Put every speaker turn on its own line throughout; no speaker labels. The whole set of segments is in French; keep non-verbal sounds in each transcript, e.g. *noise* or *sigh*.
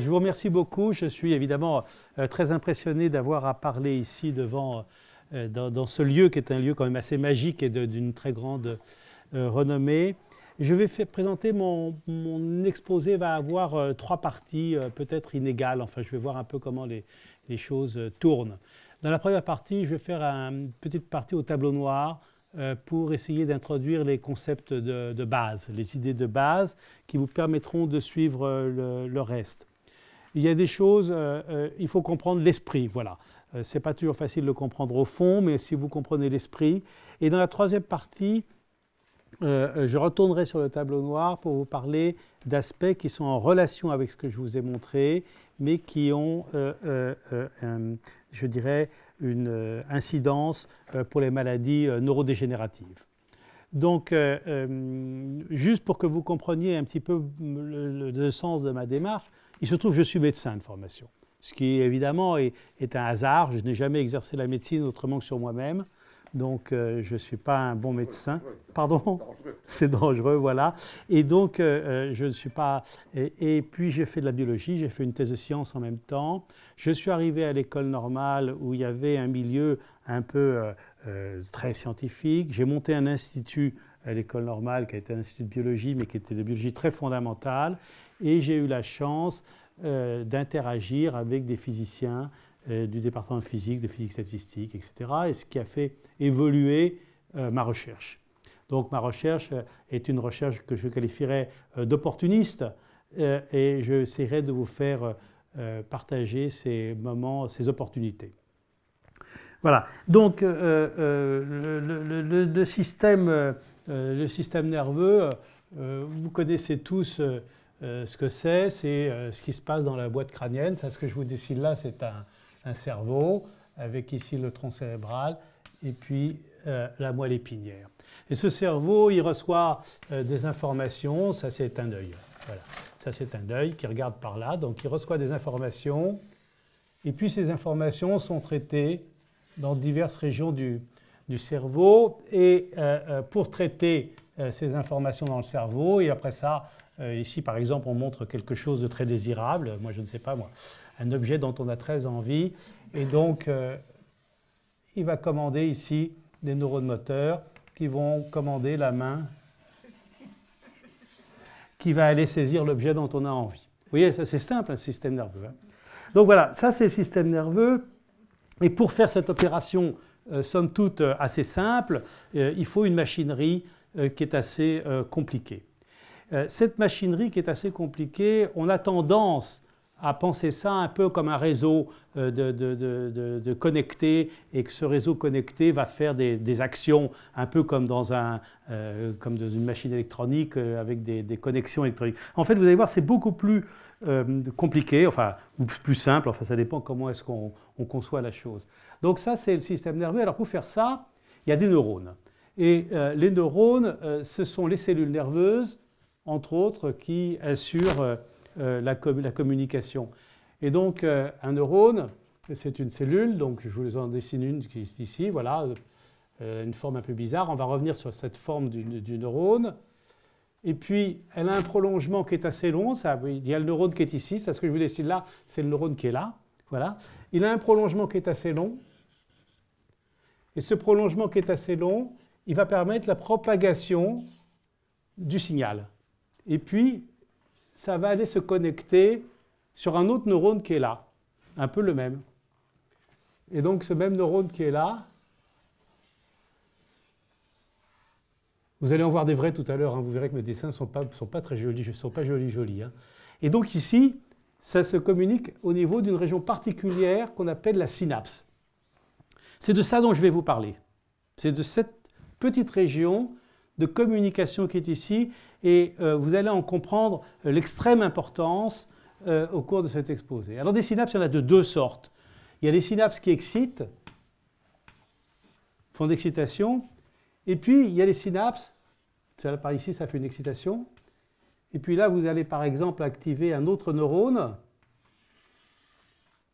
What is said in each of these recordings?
je vous remercie beaucoup. Je suis évidemment euh, très impressionné d'avoir à parler ici devant, euh, dans, ce lieu qui est un lieu quand même assez magique et d'une très grande euh, renommée. Je vais présenter mon, mon, exposé va avoir trois parties peut-être inégales. Enfin, je vais voir un peu comment les, choses tournent. Dans la première partie, je vais faire une petite partie au tableau noir pour essayer d'introduire les concepts de, base, les idées de base qui vous permettront de suivre le reste il y a des choses, euh, euh, il faut comprendre l'esprit, voilà. n'est euh, pas toujours facile de comprendre au fond, mais si vous comprenez l'esprit. Et dans la troisième partie, je retournerai sur le tableau noir pour vous parler d'aspects qui sont en relation avec ce que je vous ai montré, mais qui ont, je dirais, une incidence pour les maladies neurodégénératives. Donc, juste pour que vous compreniez un petit peu le sens de ma démarche, il se trouve je suis médecin de formation, ce qui évidemment est, un hasard. Je n'ai jamais exercé la médecine autrement que sur moi-même. Donc, euh, je ne suis pas un bon médecin. Pardon C'est dangereux, voilà. Et donc, euh, euh, je ne suis pas. Et, puis, j'ai fait de la biologie, j'ai fait une thèse de science en même temps. Je suis arrivé à l'école normale où il y avait un milieu un peu très scientifique. J'ai monté un institut à l'école normale qui a été un institut de biologie, mais qui était de biologie très fondamentale et j'ai eu la chance euh, d'interagir avec des physiciens euh, du département de physique, de physique statistique, etc. Et ce qui a fait évoluer euh, ma recherche. Donc ma recherche est une recherche que je qualifierais d'opportuniste et j'essaierai de vous faire partager ces moments, ces opportunités. Voilà, donc le, système, le système nerveux, vous connaissez tous euh, ce que c'est, c'est euh, ce qui se passe dans la boîte crânienne. Ça, ce que je vous dessine là, c'est un, cerveau avec ici le tronc cérébral et puis euh, la moelle épinière. Et ce cerveau, il reçoit des informations. Ça, c'est un œil. Voilà. Ça, c'est un œil qui regarde par là. Donc, il reçoit des informations. Et puis, ces informations sont traitées dans diverses régions du, du cerveau. Et pour traiter ces informations dans le cerveau, et après ça, euh, ici, par exemple, on montre quelque chose de très désirable, moi je ne sais pas moi, un objet dont on a très envie, et donc euh, il va commander ici des neurones moteurs qui vont commander la main qui va aller saisir l'objet dont on a envie. Vous voyez, c'est simple un système nerveux. Hein. Donc voilà, ça c'est le système nerveux. Et pour faire cette opération, euh, somme toute, assez simple, il faut une machinerie qui est assez compliquée. Euh, cette machinerie qui est assez compliquée, on a tendance à penser ça un peu comme un réseau euh, de, de, de, connectés et que ce réseau connecté va faire des, des actions un peu comme dans, un, euh, comme dans une machine électronique avec des, des, connexions électroniques. En fait, vous allez voir, c'est beaucoup plus compliqué, enfin, ou plus simple, enfin, ça dépend comment est-ce qu'on conçoit la chose. Donc ça, c'est le système nerveux. Alors pour faire ça, il y a des neurones. Et les neurones, ce sont les cellules nerveuses entre autres, qui assurent euh, euh, la, communication. Et donc, euh, un neurone, c'est une cellule, donc je vous en dessine une qui est ici, voilà, une forme un peu bizarre. On va revenir sur cette forme du, neurone. Et puis, elle a un prolongement qui est assez long. Ça, il y a le neurone qui est ici, ça ce que je vous dessine là, c'est le neurone qui est là. Voilà. Il a un prolongement qui est assez long. Et ce prolongement qui est assez long, il va permettre la propagation du signal. Et puis, ça va aller se connecter sur un autre neurone qui est là, un peu le même. Et donc ce même neurone qui est là, vous allez en voir des vrais tout à l'heure, hein. vous verrez que mes dessins ne sont pas, sont pas très jolis, ne sont pas jolis jolis. Hein. Et donc ici, ça se communique au niveau d'une région particulière qu'on appelle la synapse. C'est de ça dont je vais vous parler. C'est de cette petite région de communication qui est ici et euh, vous allez en comprendre euh, l'extrême importance euh, au cours de cet exposé. Alors des synapses, il y en a de deux sortes. Il y a les synapses qui excitent, font d'excitation, et puis il y a les synapses, ça, par ici ça fait une excitation, et puis là vous allez par exemple activer un autre neurone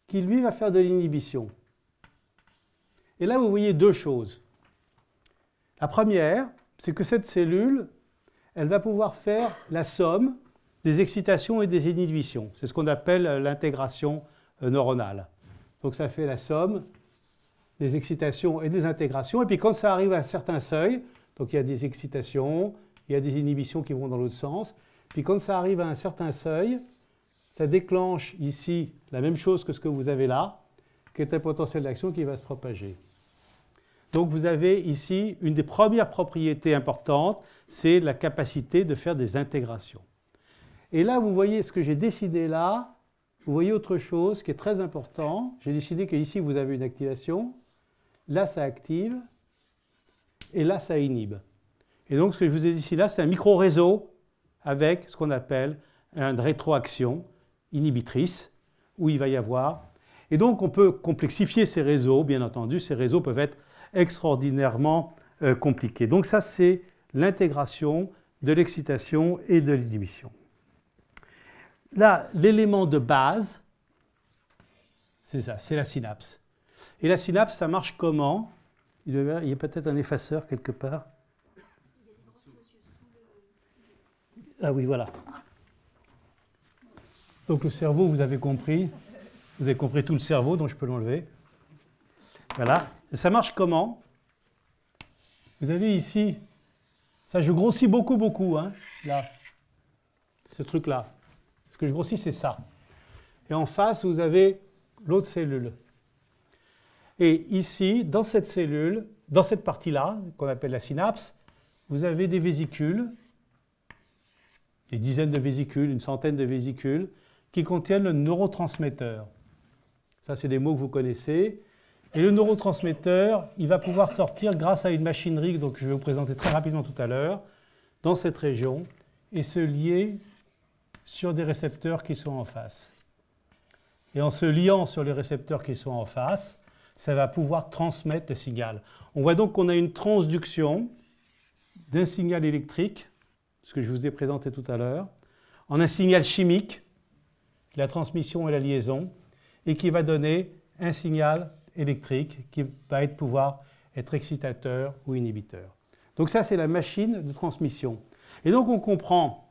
qui lui va faire de l'inhibition. Et là vous voyez deux choses. La première, c'est que cette cellule, elle va pouvoir faire la somme des excitations et des inhibitions. C'est ce qu'on appelle l'intégration euh, neuronale. Donc ça fait la somme des excitations et des intégrations. Et puis quand ça arrive à un certain seuil, donc il y a des excitations, il y a des inhibitions qui vont dans l'autre sens. Puis quand ça arrive à un certain seuil, ça déclenche ici la même chose que ce que vous avez là, qui est un potentiel d'action qui va se propager. Donc vous avez ici une des premières propriétés importantes, c'est la capacité de faire des intégrations. Et là, vous voyez ce que j'ai décidé là, vous voyez autre chose qui est très important. J'ai décidé qu'ici, vous avez une activation. Là, ça active. Et là, ça inhibe. Et donc, ce que je vous ai dit ici, là, c'est un micro-réseau avec ce qu'on appelle une rétroaction inhibitrice, où il va y avoir... Et donc, on peut complexifier ces réseaux, bien entendu. Ces réseaux peuvent être extraordinairement euh, compliqué. Donc ça, c'est l'intégration de l'excitation et de l'inhibition. Là, l'élément de base, c'est ça, c'est la synapse. Et la synapse, ça marche comment Il y a peut-être un effaceur quelque part. Ah oui, voilà. Donc le cerveau, vous avez compris. Vous avez compris tout le cerveau, donc je peux l'enlever. Voilà ça marche comment Vous avez ici, ça je grossis beaucoup, beaucoup, hein, là, ce truc-là. Ce que je grossis, c'est ça. Et en face, vous avez l'autre cellule. Et ici, dans cette cellule, dans cette partie-là, qu'on appelle la synapse, vous avez des vésicules, des dizaines de vésicules, une centaine de vésicules, qui contiennent le neurotransmetteur. Ça, c'est des mots que vous connaissez. Et le neurotransmetteur, il va pouvoir sortir grâce à une machinerie, donc je vais vous présenter très rapidement tout à l'heure, dans cette région, et se lier sur des récepteurs qui sont en face. Et en se liant sur les récepteurs qui sont en face, ça va pouvoir transmettre le signal. On voit donc qu'on a une transduction d'un signal électrique, ce que je vous ai présenté tout à l'heure, en un signal chimique, la transmission et la liaison, et qui va donner un signal électrique qui va être, pouvoir être excitateur ou inhibiteur. Donc ça, c'est la machine de transmission. Et donc on comprend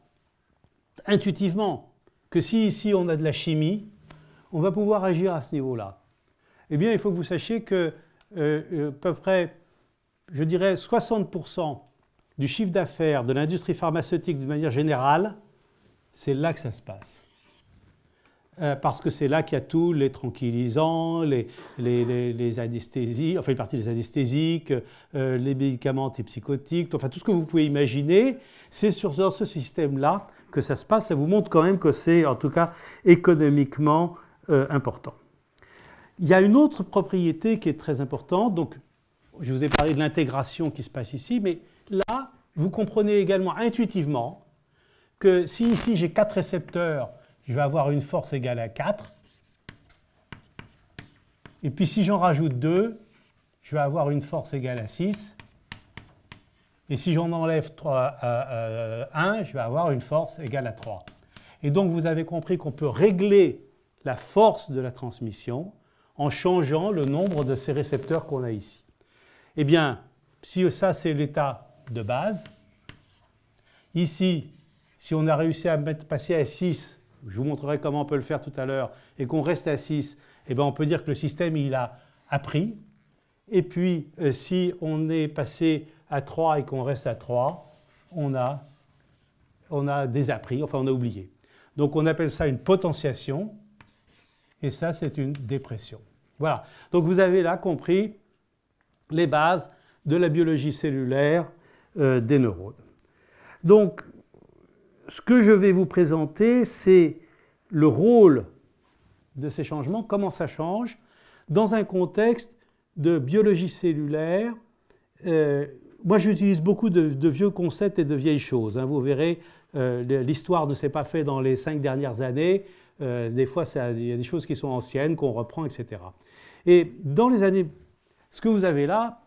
intuitivement que si ici on a de la chimie, on va pouvoir agir à ce niveau-là. Eh bien, il faut que vous sachiez que euh, euh, à peu près, je dirais, 60% du chiffre d'affaires de l'industrie pharmaceutique de manière générale, c'est là que ça se passe. Euh, parce que c'est là qu'il y a tous les tranquillisants, les, anesthésies, enfin une partie des anesthésiques, euh, les médicaments antipsychotiques, enfin tout ce que vous pouvez imaginer, c'est sur ce système-là que ça se passe. Ça vous montre quand même que c'est en tout cas économiquement euh, important. Il y a une autre propriété qui est très importante, donc je vous ai parlé de l'intégration qui se passe ici, mais là, vous comprenez également intuitivement que si ici j'ai quatre récepteurs, je vais avoir une force égale à 4. Et puis si j'en rajoute 2, je vais avoir une force égale à 6. Et si j'en enlève 3, à, 1, je vais avoir une force égale à 3. Et donc vous avez compris qu'on peut régler la force de la transmission en changeant le nombre de ces récepteurs qu'on a ici. Eh bien, si ça c'est l'état de base, ici, si on a réussi à passer à 6, je vous montrerai comment on peut le faire tout à l'heure, et qu'on reste à 6, eh ben, on peut dire que le système, il a appris. Et puis, euh, si on est passé à 3 et qu'on reste à 3, on a, on a désappris, enfin on a oublié. Donc on appelle ça une potentiation, et ça c'est une dépression. Voilà, donc vous avez là compris les bases de la biologie cellulaire euh, des neurones. Donc ce que je vais vous présenter, c'est le rôle de ces changements, comment ça change, dans un contexte de biologie cellulaire. Euh, moi, j'utilise beaucoup de, vieux concepts et de vieilles choses. Hein. Vous verrez, euh, l'histoire ne s'est pas faite dans les cinq dernières années. Euh, des fois, il y a des choses qui sont anciennes, qu'on reprend, etc. Et dans les années... Ce que vous avez là,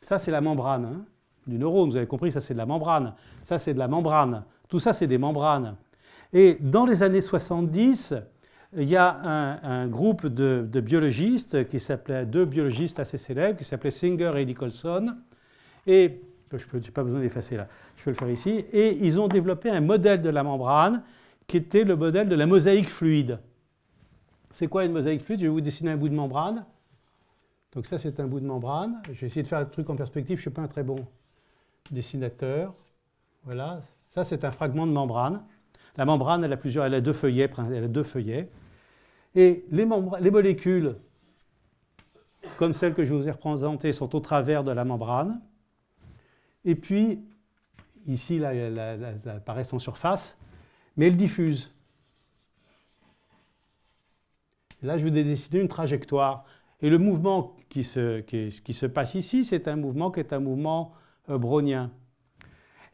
ça, c'est la membrane hein, du neurone. Vous avez compris, ça, c'est de la membrane. Ça, c'est de la membrane. Tout ça, c'est des membranes. Et dans les années 70, il y a un, groupe de, biologistes qui s'appelait, deux biologistes assez célèbres, qui s'appelaient Singer et Nicholson, et je n'ai pas besoin d'effacer là, je peux le faire ici, et ils ont développé un modèle de la membrane qui était le modèle de la mosaïque fluide. C'est quoi une mosaïque fluide Je vais vous dessiner un bout de membrane. Donc ça, c'est un bout de membrane. Je vais essayer de faire le truc en perspective, je ne suis pas un très bon dessinateur. Voilà, ça, c'est un fragment de membrane. La membrane, elle a, plusieurs, elle deux feuillets. Elle a deux feuillets. Et les, molécules, comme celles que je vous ai représentées, sont au travers de la membrane. Et puis, ici, elles apparaissent en surface, mais elles diffusent. là, je vais décider une trajectoire. Et le mouvement qui se, qui se passe ici, c'est un mouvement qui est un mouvement euh, brownien.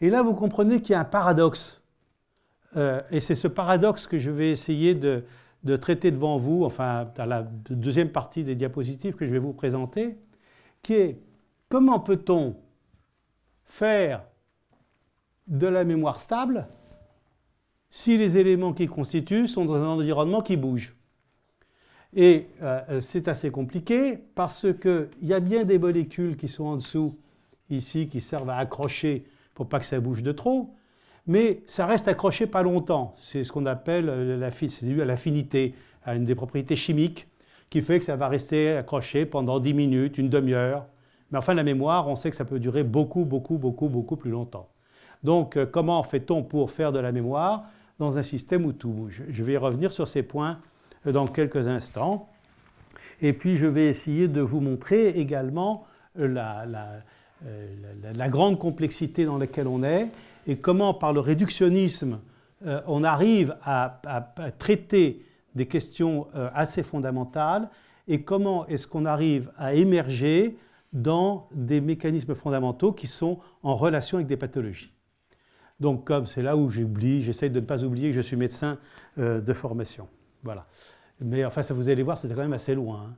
Et là, vous comprenez qu'il y a un paradoxe. Euh, et c'est ce paradoxe que je vais essayer de, traiter devant vous, enfin, dans la deuxième partie des diapositives que je vais vous présenter, qui est comment peut-on faire de la mémoire stable si les éléments qui constituent sont dans un environnement qui bouge. Et euh, c'est assez compliqué parce qu'il y a bien des molécules qui sont en dessous ici, qui servent à accrocher pour pas que ça bouge de trop, mais ça reste accroché pas longtemps. C'est ce qu'on appelle euh, la, c'est dû à l'affinité, à une des propriétés chimiques qui fait que ça va rester accroché pendant 10 minutes, une demi-heure. Mais enfin, la mémoire, on sait que ça peut durer beaucoup, beaucoup, beaucoup, beaucoup plus longtemps. Donc, euh, comment fait-on pour faire de la mémoire dans un système où tout bouge Je vais revenir sur ces points euh, dans quelques instants. Et puis, je vais essayer de vous montrer également la, euh, la, grande complexité dans laquelle on est et comment par le réductionnisme euh, on arrive à, traiter des questions euh, assez fondamentales et comment est-ce qu'on arrive à émerger dans des mécanismes fondamentaux qui sont en relation avec des pathologies. Donc comme c'est là où j'oublie, j'essaye de ne pas oublier que je suis médecin de formation. Voilà. Mais enfin, ça, vous allez voir, c'était quand même assez loin. Hein.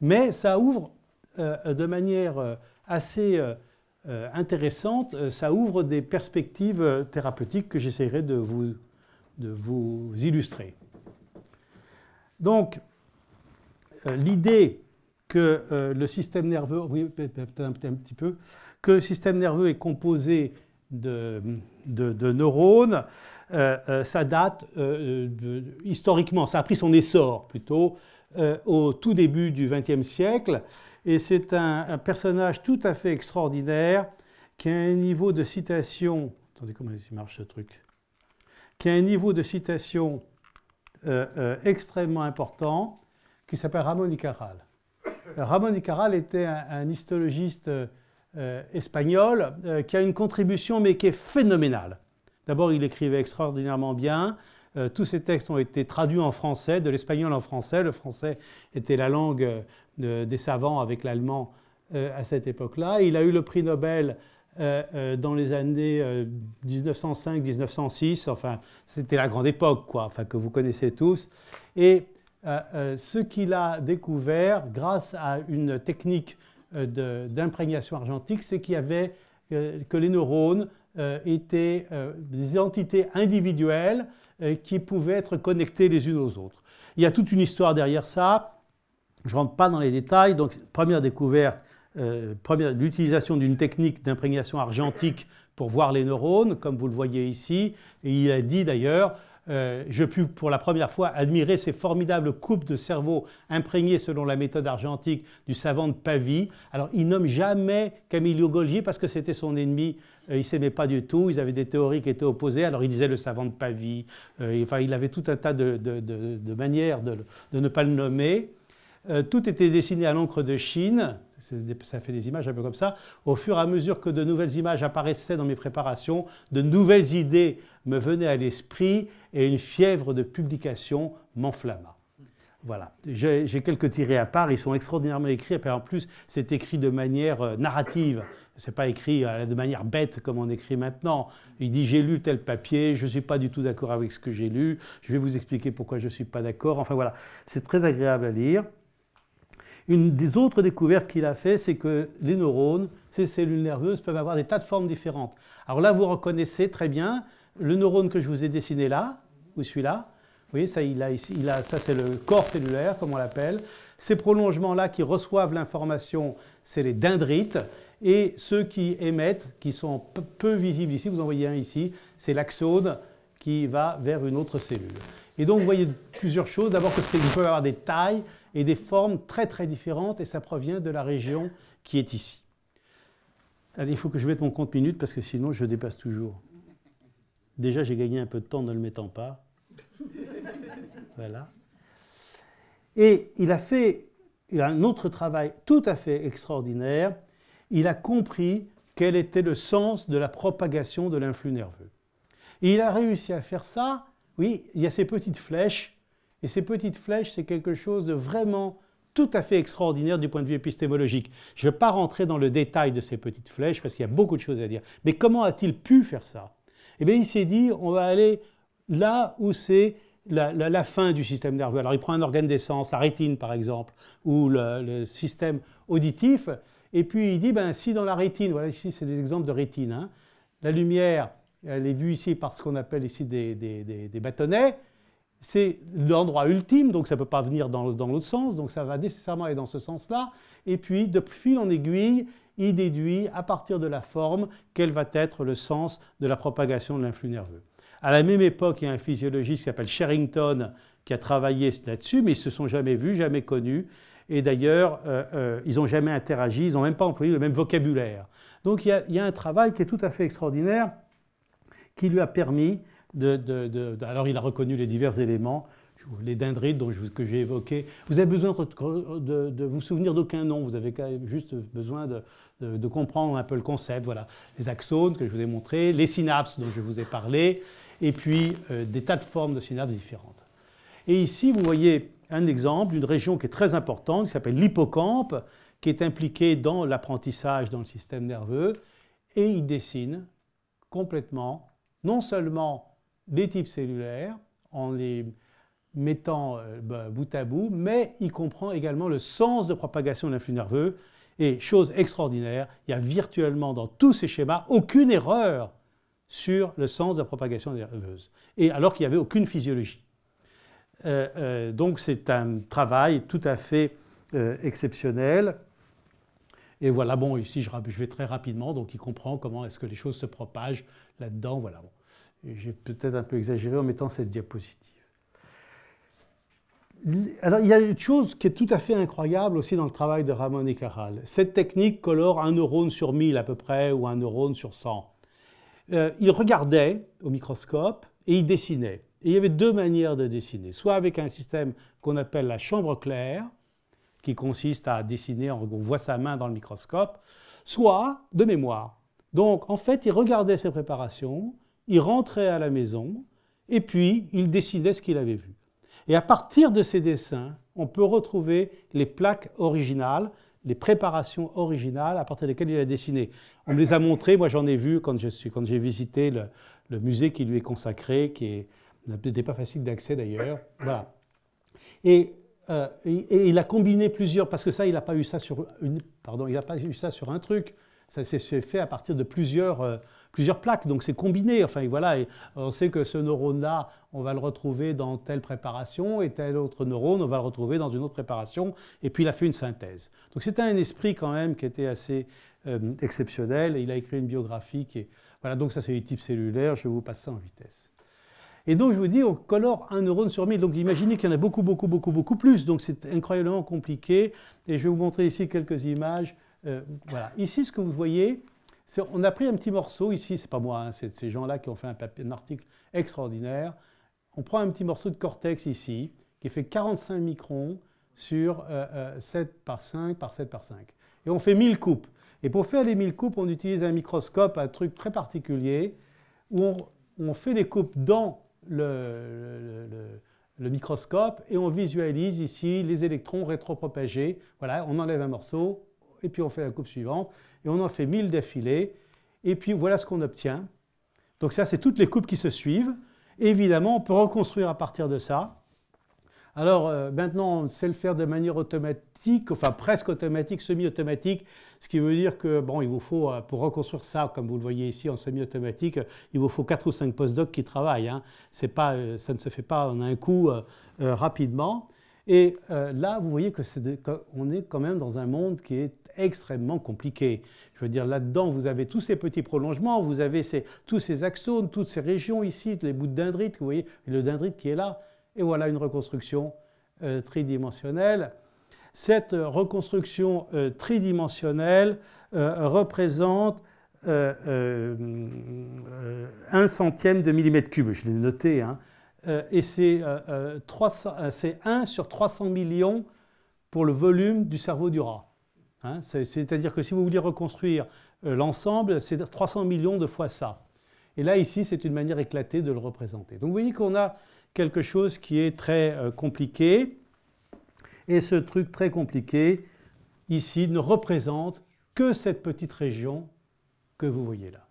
Mais ça ouvre de manière assez euh, euh, intéressante. Euh, ça ouvre des perspectives thérapeutiques que j'essaierai de vous, de vous illustrer. Donc, l'idée que le système nerveux, oui, un petit peu, que le système nerveux est composé de, neurones, ça date historiquement, ça a pris son essor plutôt au tout début du XXe siècle. Et c'est un, personnage tout à fait extraordinaire qui a un niveau de citation. Attendez, comment il marche ce truc Qui a un niveau de citation euh, euh, extrêmement important qui s'appelle Ramon y Caral. Ramon y était un, histologiste euh, espagnol qui a une contribution mais qui est phénoménale. D'abord, il écrivait extraordinairement bien. tous ses textes ont été traduits en français, de l'espagnol en français. Le français était la langue des savants avec l'allemand euh, à cette époque-là. Il a eu le prix Nobel euh, euh, dans les années 1905-1906, enfin c'était la grande époque quoi, que vous connaissez tous. Et ce qu'il a découvert grâce à une technique d'imprégnation argentique, c'est qu'il y avait que les neurones étaient des entités individuelles qui pouvaient être connectées les unes aux autres. Il y a toute une histoire derrière ça. Je ne rentre pas dans les détails. Donc, première découverte, euh, l'utilisation d'une technique d'imprégnation argentique pour voir les neurones, comme vous le voyez ici. il a dit d'ailleurs, euh, je puis pour la première fois admirer ces formidables coupes de cerveau imprégnées selon la méthode argentique du savant de Pavie. Alors il nomme jamais Camillo Golgi parce que c'était son ennemi, euh, il ne s'aimait pas du tout, ils avaient des théories qui étaient opposées, alors il disait le savant de Pavie, enfin il avait tout un tas de manières de, ne pas le nommer. Euh, tout était dessiné à l'encre de Chine, ça fait des images un peu comme ça. Au fur et à mesure que de nouvelles images apparaissaient dans mes préparations, de nouvelles idées me venaient à l'esprit et une fièvre de publication m'enflamma. Voilà, j'ai quelques tirés à part, ils sont extraordinairement écrits, et en plus c'est écrit de manière euh, narrative, c'est pas écrit euh, de manière bête comme on écrit maintenant. Il dit j'ai lu tel papier, je ne suis pas du tout d'accord avec ce que j'ai lu, je vais vous expliquer pourquoi je ne suis pas d'accord, enfin voilà, c'est très agréable à lire. Une des autres découvertes qu'il a fait, c'est que les neurones, ces cellules nerveuses, peuvent avoir des tas de formes différentes. Alors là, vous reconnaissez très bien le neurone que je vous ai dessiné là, ou celui-là. Vous voyez, ça, il a ça c'est le corps cellulaire, comme on l'appelle. Ces prolongements-là qui reçoivent l'information, c'est les dendrites. Et ceux qui émettent, qui sont peu visibles ici, vous en voyez un ici, c'est l'axone qui va vers une autre cellule. Et donc, vous voyez plusieurs choses. D'abord, que ces vous pouvez avoir des tailles, et des formes très très différentes et ça provient de la région qui est ici. il faut que je mette mon compte minute parce que sinon je dépasse toujours. Déjà, j'ai gagné un peu de temps ne le mettant pas. Voilà. Et il a fait un autre travail tout à fait extraordinaire. Il a compris quel était le sens de la propagation de l'influx nerveux. Et il a réussi à faire ça. Oui, il y a ces petites flèches et ces petites flèches, c'est quelque chose de vraiment tout à fait extraordinaire du point de vue épistémologique. Je ne vais pas rentrer dans le détail de ces petites flèches parce qu'il y a beaucoup de choses à dire. Mais comment a-t-il pu faire ça Eh bien, il s'est dit, on va aller là où c'est la, fin du système nerveux. Alors, il prend un organe d'essence, la rétine par exemple, ou le, système auditif, et puis il dit, ben, si dans la rétine, voilà ici c'est des exemples de rétine, hein, la lumière, elle est vue ici par ce qu'on appelle ici des bâtonnets, c'est l'endroit ultime, donc ça ne peut pas venir dans, l'autre sens, donc ça va nécessairement aller dans ce sens-là. Et puis, de fil en aiguille, il déduit à partir de la forme quel va être le sens de la propagation de l'influx nerveux. À la même époque, il y a un physiologiste qui s'appelle Sherrington qui a travaillé là-dessus, mais ils se sont jamais vus, jamais connus. Et d'ailleurs, euh, euh, ils n'ont jamais interagi, ils n'ont même pas employé le même vocabulaire. Donc il y, a, un travail qui est tout à fait extraordinaire qui lui a permis alors il a reconnu les divers éléments, les dendrites dont que j'ai évoquées Vous avez besoin de, vous souvenir d'aucun nom, vous avez juste besoin de, comprendre un peu le concept. Voilà. Les axones que je vous ai montrés, les synapses dont je vous ai parlé, et puis euh, des tas de formes de synapses différentes. Et ici, vous voyez un exemple d'une région qui est très importante, qui s'appelle l'hippocampe, qui est impliquée dans l'apprentissage dans le système nerveux, et il dessine complètement, non seulement les types cellulaires en les mettant euh, bah, bout à bout, mais il comprend également le sens de propagation de l'influx nerveux. Et chose extraordinaire, il y a virtuellement dans tous ces schémas aucune erreur sur le sens de propagation nerveuse, et alors qu'il n'y avait aucune physiologie. Euh, euh, donc c'est un travail tout à fait exceptionnel. Et voilà, bon, ici je, je, vais très rapidement, donc il comprend comment est-ce que les choses se propagent là-dedans. Voilà. Bon. J'ai peut-être un peu exagéré en mettant cette diapositive. Alors, il y a une chose qui est tout à fait incroyable aussi dans le travail de Ramon et Caral. Cette technique colore un neurone sur 1000 à peu près ou un neurone sur 100. Euh, il regardait au microscope et il dessinait. Et il y avait deux manières de dessiner. Soit avec un système qu'on appelle la chambre claire, qui consiste à dessiner, on voit sa main dans le microscope, soit de mémoire. Donc, en fait, il regardait ses préparations, il rentrait à la maison et puis il décidait ce qu'il avait vu. Et à partir de ces dessins, on peut retrouver les plaques originales, les préparations originales à partir desquelles il a dessiné. On me les a montrées, moi j'en ai vu quand j'ai visité le, musée qui lui est consacré, qui n'était pas facile d'accès d'ailleurs. Voilà. Euh, et, il a combiné plusieurs, parce que ça, il n'a pas eu ça sur une, pardon, il pas eu ça sur un truc. Ça s'est fait à partir de plusieurs, euh, plaques, donc c'est combiné. Enfin voilà, on sait que ce neurone-là, on va le retrouver dans telle préparation, et tel autre neurone, on va le retrouver dans une autre préparation, et puis il a fait une synthèse. Donc c'était un esprit quand même qui était assez euh, exceptionnel, et il a écrit une biographie qui Voilà, donc ça c'est du type cellulaire. je vais vous passer ça en vitesse. Et donc, je vous dis, on colore un neurone sur mille, Donc, imaginez qu'il y en a beaucoup, beaucoup, beaucoup, beaucoup plus. Donc, c'est incroyablement compliqué. Et je vais vous montrer ici quelques images euh, voilà. Ici, ce que vous voyez, on a pris un petit morceau, ici, c'est pas moi, hein, c'est ces gens-là qui ont fait un, article extraordinaire. On prend un petit morceau de cortex ici, qui fait 45 microns sur 7 euh, euh, par 5 par 7 par 5. Et on fait 1000 coupes. Et pour faire les 1000 coupes, on utilise un microscope, un truc très particulier, où on, fait les coupes dans le, microscope et on visualise ici les électrons rétropropagés. Voilà, on enlève un morceau, et puis on fait la coupe suivante, et on en fait 1000 d'affilée, et puis voilà ce qu'on obtient. Donc ça, c'est toutes les coupes qui se suivent. évidemment, on peut reconstruire à partir de ça. Alors euh, maintenant, on sait le faire de manière automatique, enfin presque automatique, semi-automatique, ce qui veut dire que, bon, il vous faut, euh, pour reconstruire ça, comme vous le voyez ici en semi-automatique, il vous faut 4 ou 5 postdocs qui travaillent. Hein. Pas, euh, ça ne se fait pas en un coup rapidement. Et là, vous voyez qu'on est quand même dans un monde qui est extrêmement compliqué. Je veux dire, là-dedans, vous avez tous ces petits prolongements, vous avez tous ces axones, toutes ces régions ici, les bouts de dendrite, vous voyez, le dendrite qui est là, et voilà une reconstruction euh, tridimensionnelle. Cette euh, reconstruction euh, tridimensionnelle représente un centième de millimètre cube, je l'ai noté, hein. et c'est 1 sur 300 millions pour le volume du cerveau du rat. Hein, c'est-à-dire que si vous voulez reconstruire euh, l'ensemble, c'est 300 millions de fois ça. Et là, ici, c'est une manière éclatée de le représenter. Donc vous voyez qu'on a quelque chose qui est très euh, compliqué. Et ce truc très compliqué, ici, ne représente que cette petite région que vous voyez là.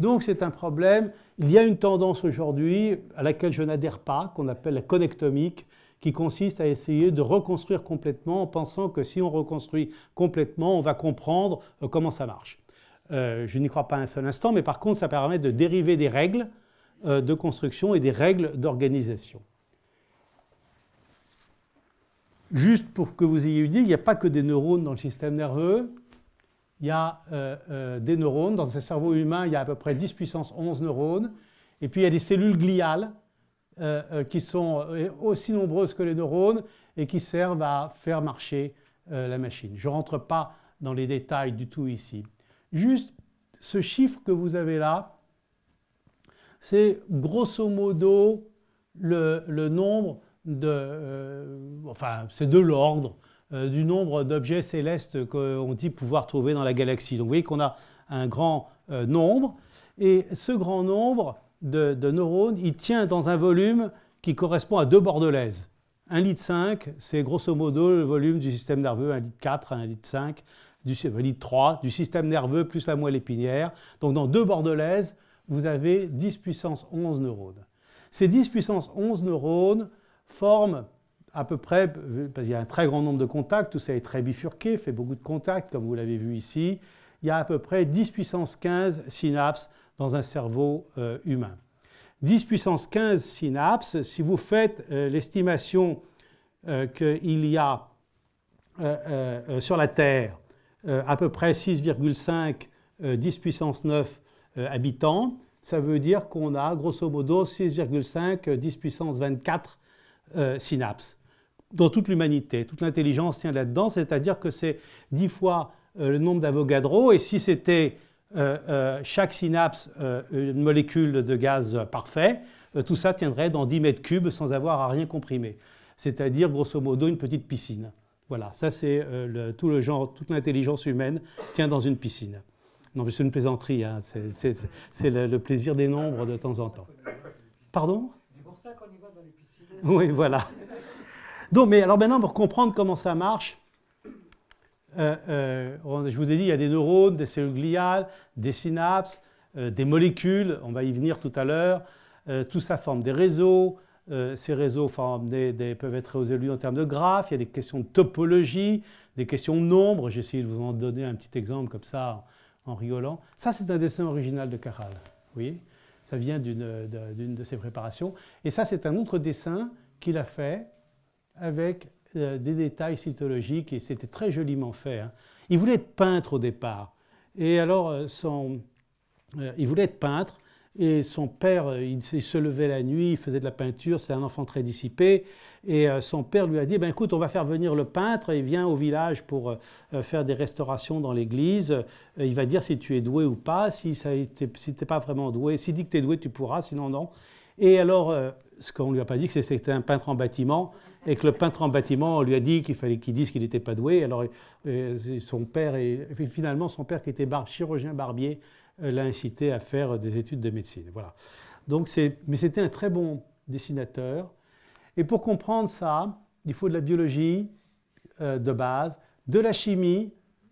Donc c'est un problème. Il y a une tendance aujourd'hui à laquelle je n'adhère pas, qu'on appelle la connectomique, qui consiste à essayer de reconstruire complètement en pensant que si on reconstruit complètement, on va comprendre euh, comment ça marche. Euh, je n'y crois pas un seul instant, mais par contre, ça permet de dériver des règles euh, de construction et des règles d'organisation. Juste pour que vous ayez eu dit, il n'y a pas que des neurones dans le système nerveux. Il y a des neurones. Dans un cerveau humain, il y a à peu près 10 puissance 11 neurones. Et puis, il y a des cellules gliales euh, euh, qui sont euh, aussi nombreuses que les neurones et qui servent à faire marcher la machine. Je ne rentre pas dans les détails du tout ici. Juste ce chiffre que vous avez là, c'est grosso modo le, nombre de, enfin c'est de l'ordre du nombre d'objets célestes qu'on dit pouvoir trouver dans la galaxie. Donc vous voyez qu'on a un grand nombre et ce grand nombre de, neurones, il tient dans un volume qui correspond à deux bordelaises. 1 litre 5, c'est grosso modo le volume du système nerveux, un litre 4, 1 litre 5, du, litre 3, du système nerveux plus la moelle épinière. Donc dans deux bordelaises, vous avez 10 puissance 11 neurones. Ces 10 puissance 11 neurones forment à peu près, parce qu'il y a un très grand nombre de contacts, tout ça est très bifurqué, fait beaucoup de contacts, comme vous l'avez vu ici, il y a à peu près 10 puissance 15 synapses dans un cerveau euh, humain. 10 puissance 15 synapses, si vous faites euh, l'estimation euh, qu'il y a sur la Terre à peu près 6,5 10 puissance 9 habitants, ça veut dire qu'on a grosso modo 6,5 10 puissance 24 synapses dans toute l'humanité. Toute l'intelligence tient là-dedans, c'est-à-dire que c'est 10 fois le nombre d'Avogadro, et si c'était euh, euh, chaque synapse euh, une molécule de gaz parfait, tout ça tiendrait dans 10 mètres cubes sans avoir à rien comprimer. C'est-à-dire, grosso modo, une petite piscine. Voilà, ça c'est tout le genre, toute l'intelligence humaine tient dans une piscine. Non, mais c'est une plaisanterie, hein, c'est, le, le, plaisir des nombres de temps en temps. Pardon C'est pour ça qu'on y va dans les piscines. Oui, voilà. Donc, mais alors maintenant, pour comprendre comment ça marche, euh, euh, je vous ai dit, il y a des neurones, des cellules gliales, des synapses, euh, des molécules, on va y venir tout à l'heure. tout ça forme des réseaux. ces réseaux des, peuvent être résolus en termes de graphes. Il y a des questions de topologie, des questions de nombre. J'ai essayé de vous en donner un petit exemple comme ça en, rigolant. Ça, c'est un dessin original de Caral. Vous voyez Ça vient d'une de ses préparations. Et ça, c'est un autre dessin qu'il a fait avec euh, des détails cytologiques et c'était très joliment fait. Hein. Il voulait être peintre au départ. Et alors, euh, son, euh, il voulait être peintre et son père, il, se levait la nuit, il faisait de la peinture, c'est un enfant très dissipé. Et son père lui a dit, ben, écoute, on va faire venir le peintre, il vient au village pour faire des restaurations dans l'église. Il va dire si tu es doué ou pas, si, si tu n'es pas vraiment doué. S'il dit que tu es doué, tu pourras, sinon non. Et alors, euh, ce qu'on ne lui a pas dit, c'est que c'était un peintre en bâtiment, et que le peintre en bâtiment on lui a dit qu'il fallait qu'il dise qu'il n'était pas doué. Alors, euh, son père, et finalement, son père qui était chirurgien barbier, euh, l'a incité à faire des études de médecine. Voilà. Donc, mais c'était un très bon dessinateur. Et pour comprendre ça, il faut de la biologie de base, de la chimie,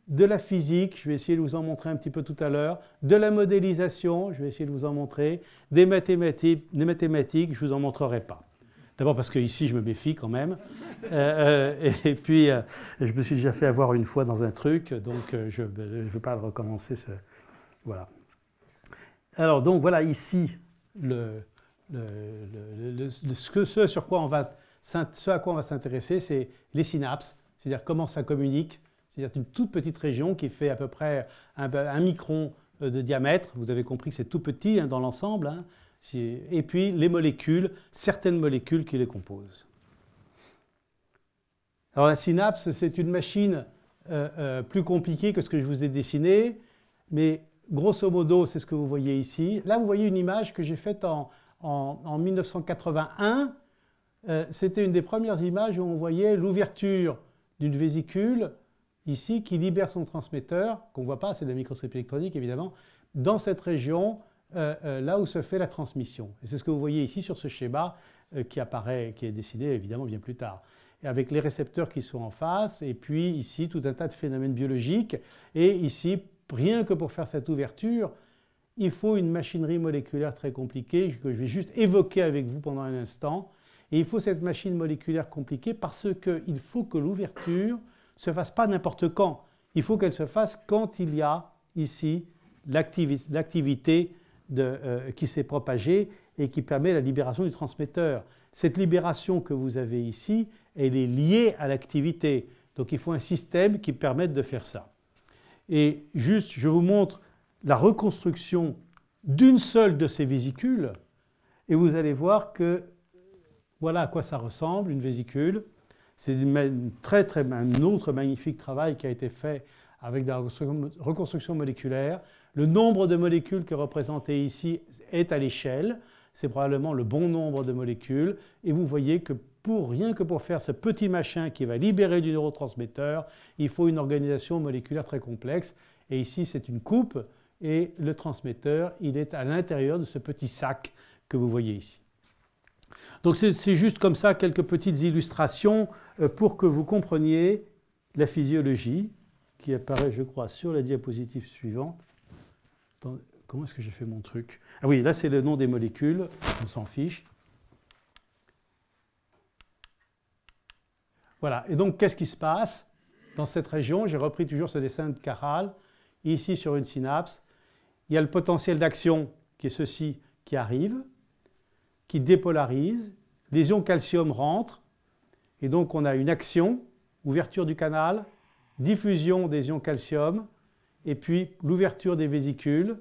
de la physique, je vais essayer de vous en montrer un petit peu tout à l'heure, de la modélisation, je vais essayer de vous en montrer, des mathématiques, des mathématiques je ne vous en montrerai pas. D'abord parce que ici je me méfie quand même. Euh, euh, et, puis euh, je me suis déjà fait avoir une fois dans un truc, donc je ne veux pas le recommencer. Voilà. Alors donc voilà ici ce, sur quoi on va, ce à quoi on va s'intéresser, c'est les synapses, c'est-à-dire comment ça communique c'est-à-dire une toute petite région qui fait à peu près un, micron euh, de diamètre. Vous avez compris que c'est tout petit hein, dans l'ensemble. Hein. Et puis les molécules, certaines molécules qui les composent. Alors la synapse, c'est une machine euh, euh, plus compliquée que ce que je vous ai dessiné, mais grosso modo, c'est ce que vous voyez ici. Là, vous voyez une image que j'ai faite en, 1981. C'était une des premières images où on voyait l'ouverture d'une vésicule ici qui libère son transmetteur, qu'on ne voit pas, c'est de la microscopie électronique évidemment, dans cette région euh, euh, là où se fait la transmission. Et c'est ce que vous voyez ici sur ce schéma euh, qui apparaît, qui est dessiné évidemment bien plus tard. Et avec les récepteurs qui sont en face, et puis ici tout un tas de phénomènes biologiques. Et ici, rien que pour faire cette ouverture, il faut une machinerie moléculaire très compliquée que je vais juste évoquer avec vous pendant un instant. Et il faut cette machine moléculaire compliquée parce qu'il faut que l'ouverture se fasse pas n'importe quand. Il faut qu'elle se fasse quand il y a ici l'activité euh, qui s'est propagée et qui permet la libération du transmetteur. Cette libération que vous avez ici, elle est liée à l'activité. Donc il faut un système qui permette de faire ça. Et juste, je vous montre la reconstruction d'une seule de ces vésicules, et vous allez voir que voilà à quoi ça ressemble, une vésicule. C'est un autre magnifique travail qui a été fait avec la reconstruction moléculaire. Le nombre de molécules qui est représenté ici est à l'échelle. C'est probablement le bon nombre de molécules. Et vous voyez que pour, rien que pour faire ce petit machin qui va libérer du neurotransmetteur, il faut une organisation moléculaire très complexe. Et ici, c'est une coupe et le transmetteur, il est à l'intérieur de ce petit sac que vous voyez ici. Donc c'est juste comme ça quelques petites illustrations euh, pour que vous compreniez la physiologie qui apparaît, je crois, sur la diapositive suivante. comment est-ce que j'ai fait mon truc Ah oui, là c'est le nom des molécules, on s'en fiche. Voilà, et donc qu'est-ce qui se passe dans cette région J'ai repris toujours ce dessin de Caral, ici sur une synapse. Il y a le potentiel d'action qui est ceci qui arrive, qui dépolarise, les ions calcium rentrent, et donc on a une action, ouverture du canal, diffusion des ions calcium, et puis l'ouverture des vésicules,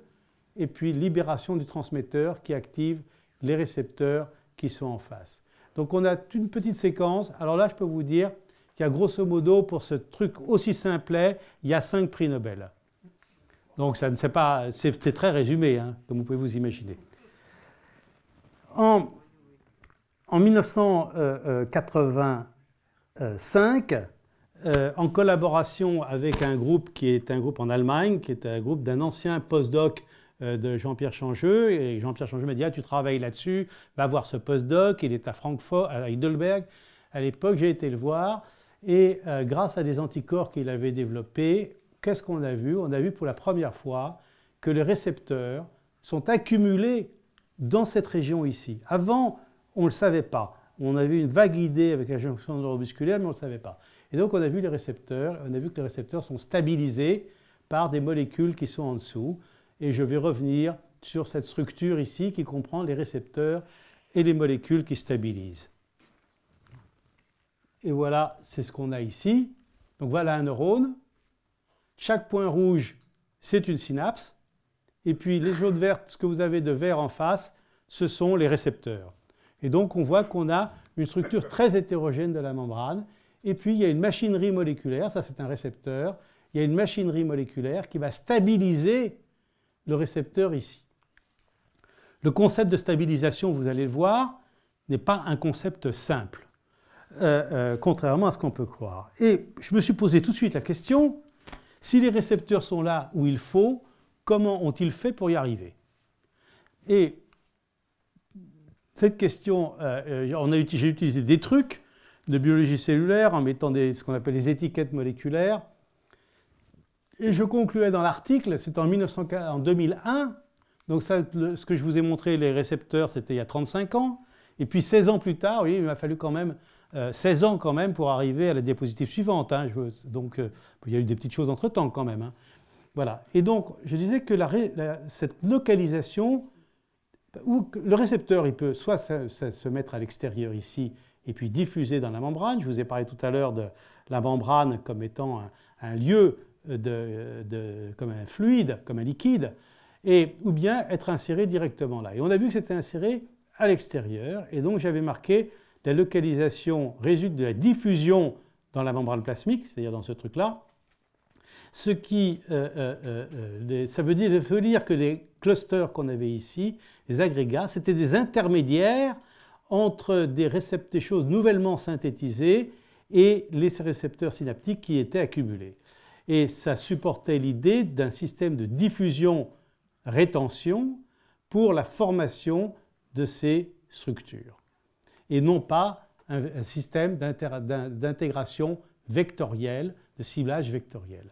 et puis libération du transmetteur qui active les récepteurs qui sont en face. Donc on a une petite séquence. Alors là, je peux vous dire qu'il y a grosso modo, pour ce truc aussi simplet, il y a cinq prix Nobel. Donc ça ne c'est pas, très résumé, hein, comme vous pouvez vous imaginer en, 1985, euh, en collaboration avec un groupe qui est un groupe en Allemagne, qui est un groupe d'un ancien postdoc euh, de Jean-Pierre Changeux. Et Jean-Pierre Changeux m'a dit ah, tu travailles là-dessus, va voir ce postdoc. Il est à Francfort, à Heidelberg. À l'époque, j'ai été le voir. Et euh, grâce à des anticorps qu'il avait développés, qu'est-ce qu'on a vu On a vu pour la première fois que les récepteurs sont accumulés dans cette région ici. Avant, on ne le savait pas. On avait une vague idée avec la jonction neuromusculaire, mais on ne le savait pas. Et donc, on a vu les récepteurs, on a vu que les récepteurs sont stabilisés par des molécules qui sont en dessous. Et je vais revenir sur cette structure ici qui comprend les récepteurs et les molécules qui stabilisent. Et voilà, c'est ce qu'on a ici. Donc voilà un neurone. Chaque point rouge, c'est une synapse. Et puis les jaunes vertes, ce que vous avez de vert en face, ce sont les récepteurs. Et donc on voit qu'on a une structure très hétérogène de la membrane. Et puis il y a une machinerie moléculaire, ça c'est un récepteur, il y a une machinerie moléculaire qui va stabiliser le récepteur ici. Le concept de stabilisation, vous allez le voir, n'est pas un concept simple, euh, euh, contrairement à ce qu'on peut croire. Et je me suis posé tout de suite la question, si les récepteurs sont là où il faut, Comment ont-ils fait pour y arriver Et cette question, euh, euh, j'ai utilisé des trucs de biologie cellulaire en mettant ce qu'on appelle les étiquettes moléculaires. Et je concluais dans l'article, c'est en, 2001, donc ce que je vous ai montré, les récepteurs, c'était il y a 35 ans, et puis 16 ans plus tard, oui, il m'a fallu quand même 16 euh, ans quand même pour arriver à la diapositive suivante. Hein. donc il y a eu des petites choses entre-temps quand même. Hein. Voilà. Et donc, je disais que cette localisation, où le récepteur, il peut soit se, mettre à l'extérieur ici et puis diffuser dans la membrane. Je vous ai parlé tout à l'heure de la membrane comme étant un, lieu, comme un fluide, comme un liquide, et, ou bien être inséré directement là. Et on a vu que c'était inséré à l'extérieur, et donc j'avais marqué la localisation résulte de la diffusion dans la membrane plasmique, c'est-à-dire dans ce truc-là, ce qui, euh, euh, euh, ça veut dire, veut dire que les clusters qu'on avait ici, les agrégats, c'était des intermédiaires entre des, récepteurs choses nouvellement synthétisées et les récepteurs synaptiques qui étaient accumulés. Et ça supportait l'idée d'un système de diffusion-rétention pour la formation de ces structures, et non pas un système d'intégration vectorielle, de ciblage vectoriel.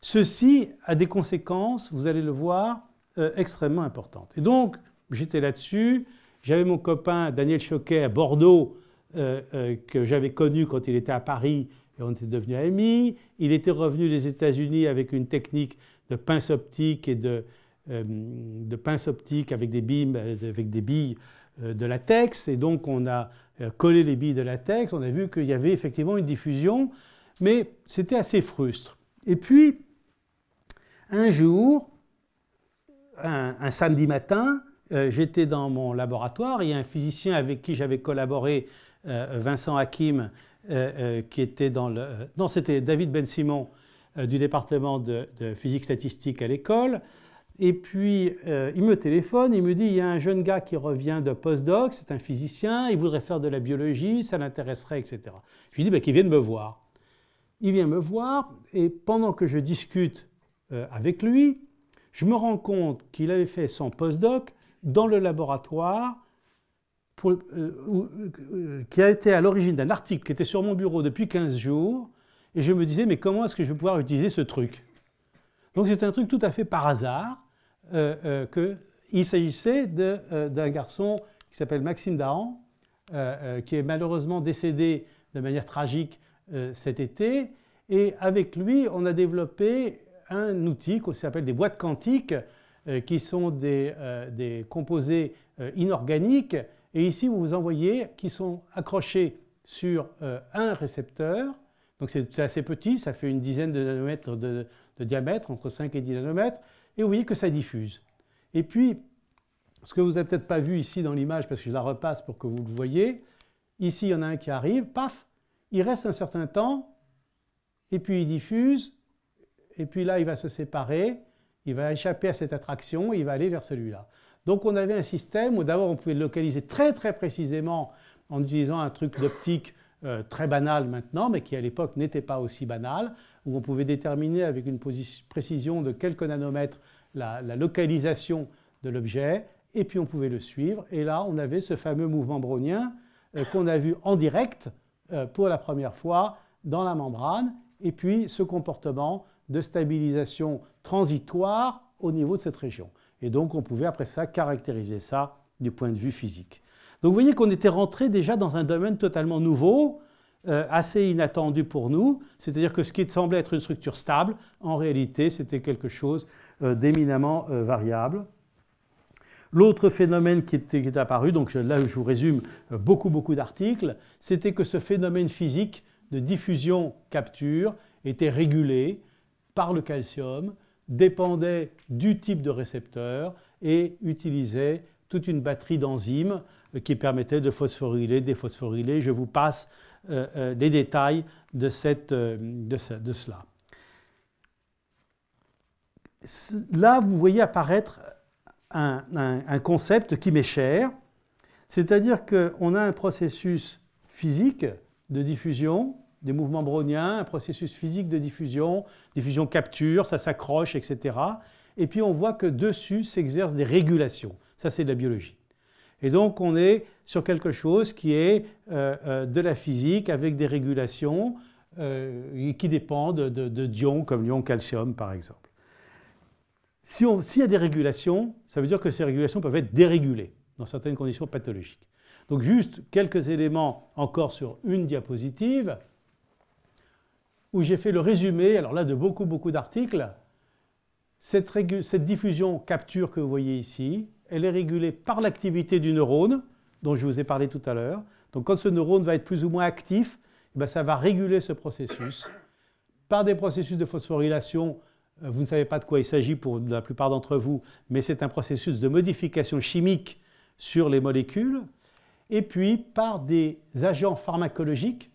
Ceci a des conséquences, vous allez le voir, euh, extrêmement importantes. Et donc, j'étais là-dessus, j'avais mon copain Daniel Choquet à Bordeaux, euh, euh, que j'avais connu quand il était à Paris et on était devenu amis. Il était revenu des États-Unis avec une technique de pince optique et de, pince optique avec des, avec des billes de latex. Et donc, on a collé les billes de latex, on a vu qu'il y avait effectivement une diffusion, mais c'était assez frustre. Et puis, un jour, un, samedi matin, euh, j'étais dans mon laboratoire, il y a un physicien avec qui j'avais collaboré, euh, Vincent Hakim, euh, qui était dans le... non, c'était David Ben-Simon du département de, physique statistique à l'école. Et puis, il me téléphone, il me dit, il y a un jeune gars qui revient de postdoc, c'est un physicien, il voudrait faire de la biologie, ça l'intéresserait, etc. Je lui dis, ben, qu'il vienne me voir. Il vient me voir, et pendant que je discute euh, avec lui, je me rends compte qu'il avait fait son postdoc dans le laboratoire pour, euh, euh, qui a été à l'origine d'un article qui était sur mon bureau depuis 15 jours, et je me disais, mais comment est-ce que je vais pouvoir utiliser ce truc Donc c'est un truc tout à fait par hasard, euh, qu'il s'agissait d'un garçon qui s'appelle Maxime Dahan, qui est malheureusement décédé de manière tragique cet été, et avec lui, on a développé un outil qu'on s'appelle des boîtes quantiques, euh, qui sont des, euh, des composés euh, inorganiques. Et ici, vous vous voyez qui sont accrochés sur un récepteur. Donc c'est assez petit, ça fait une dizaine de nanomètres de, de diamètre, entre 5 et 10 nanomètres. Et vous voyez que ça diffuse. Et puis, ce que vous n'avez peut-être pas vu ici dans l'image, parce que je la repasse pour que vous le voyez, ici il y en a un qui arrive, paf, il reste un certain temps, et puis il diffuse, et puis là il va se séparer, il va échapper à cette attraction il va aller vers celui-là. Donc on avait un système où d'abord on pouvait le localiser très très précisément en utilisant un truc d'optique euh, très banal maintenant, mais qui à l'époque n'était pas aussi banal, où on pouvait déterminer avec une précision de quelques nanomètres la, localisation de l'objet, et puis on pouvait le suivre. Et là, on avait ce fameux mouvement brownien euh, qu'on a vu en direct euh, pour la première fois dans la membrane, et puis ce comportement de stabilisation transitoire au niveau de cette région. Et donc on pouvait après ça caractériser ça du point de vue physique. Donc vous voyez qu'on était rentré déjà dans un domaine totalement nouveau, euh, assez inattendu pour nous, c'est-à-dire que ce qui semblait être une structure stable, en réalité c'était quelque chose euh, d'éminemment euh, variable. L'autre phénomène qui est, apparu, donc là je vous résume beaucoup beaucoup d'articles, c'était que ce phénomène physique de diffusion-capture était régulé par le calcium dépendait du type de récepteur et utilisait toute une batterie d'enzymes qui permettaient de phosphoryler, déphosphoryler. Je vous passe euh, euh, les détails de, euh, cela. Là, vous voyez apparaître un, un concept qui m'est cher, c'est-à-dire qu'on a un processus physique de diffusion des mouvements browniens, un processus physique de diffusion, diffusion-capture, ça s'accroche, etc. Et puis on voit que dessus s'exercent des régulations. Ça, c'est de la biologie. Et donc on est sur quelque chose qui est euh, euh, de la physique avec des régulations euh, qui dépendent de, de d'ions comme l'ion calcium, par exemple. Si s'il y a des régulations, ça veut dire que ces régulations peuvent être dérégulées dans certaines conditions pathologiques. Donc juste quelques éléments encore sur une diapositive où j'ai fait le résumé, alors là, de beaucoup, beaucoup d'articles. Cette, diffusion capture que vous voyez ici, elle est régulée par l'activité du neurone, dont je vous ai parlé tout à l'heure. Donc quand ce neurone va être plus ou moins actif, eh ben, ça va réguler ce processus. Par des processus de phosphorylation, euh, vous ne savez pas de quoi il s'agit pour la plupart d'entre vous, mais c'est un processus de modification chimique sur les molécules. Et puis par des agents pharmacologiques,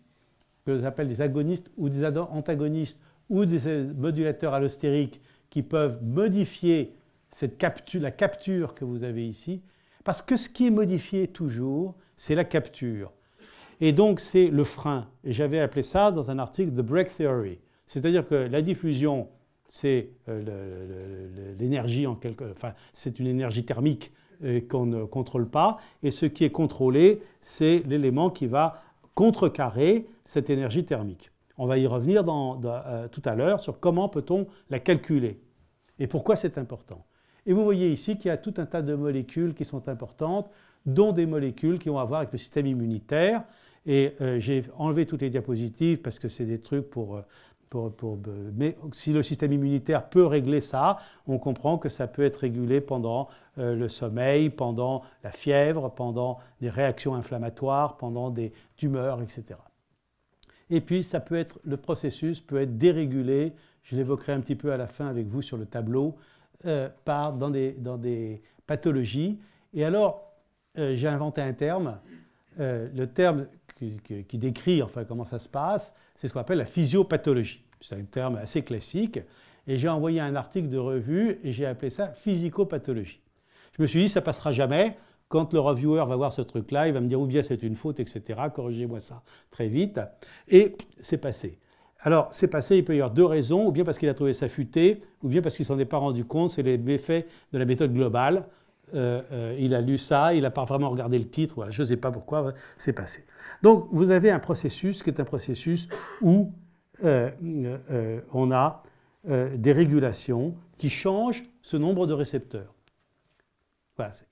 que j'appelle des agonistes ou des antagonistes ou des euh, modulateurs allostériques qui peuvent modifier cette capture, la capture que vous avez ici, parce que ce qui est modifié toujours, c'est la capture. Et donc c'est le frein. Et j'avais appelé ça dans un article de Break Theory. C'est-à-dire que la diffusion, c'est euh, l'énergie en quelque... Enfin, c'est une énergie thermique euh, qu'on ne contrôle pas. Et ce qui est contrôlé, c'est l'élément qui va contrecarrer cette énergie thermique. On va y revenir euh, tout à l'heure sur comment peut-on la calculer et pourquoi c'est important. Et vous voyez ici qu'il y a tout un tas de molécules qui sont importantes, dont des molécules qui ont à voir avec le système immunitaire. Et euh, j'ai enlevé toutes les diapositives parce que c'est des trucs pour, euh, Mais si le système immunitaire peut régler ça, on comprend que ça peut être régulé pendant le sommeil, pendant la fièvre, pendant des réactions inflammatoires, pendant des tumeurs, etc. Et puis, ça peut être, le processus peut être dérégulé, je l'évoquerai un petit peu à la fin avec vous sur le tableau, euh, par, dans, des, dans des pathologies. Et alors, euh, j'ai inventé un terme, euh, le terme qui, qui, décrit enfin comment ça se passe, c'est ce qu'on appelle la physiopathologie. C'est un terme assez classique. Et j'ai envoyé un article de revue et j'ai appelé ça physicopathologie. Je me suis dit, ça passera jamais, quand le reviewer va voir ce truc-là, il va me dire ou bien c'est une faute, etc. Corrigez-moi ça très vite. Et c'est passé. Alors, c'est passé, il peut y avoir deux raisons, ou bien parce qu'il a trouvé ça futé, ou bien parce qu'il s'en est pas rendu compte, c'est les méfaits de la méthode globale. Euh, euh, il a lu ça, il n'a pas vraiment regardé le titre, je ne sais pas pourquoi c'est passé. Donc, vous avez un processus qui est un processus où euh, on a des régulations qui changent ce nombre de récepteurs.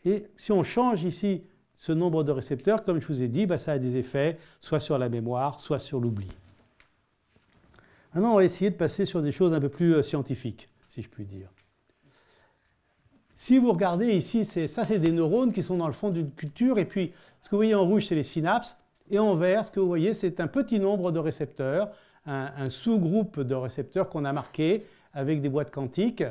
Et si on change ici ce nombre de récepteurs, comme je vous ai dit, bah, ça a des effets soit sur la mémoire, soit sur l'oubli. Maintenant, on va essayer de passer sur des choses un peu plus euh, scientifiques, si je puis dire. Si vous regardez ici, ça c'est des neurones qui sont dans le fond d'une culture, et puis ce que vous voyez en rouge, c'est les synapses, et en vert, ce que vous voyez, c'est un petit nombre de récepteurs, un, sous-groupe de récepteurs qu'on a marqué avec des boîtes quantiques,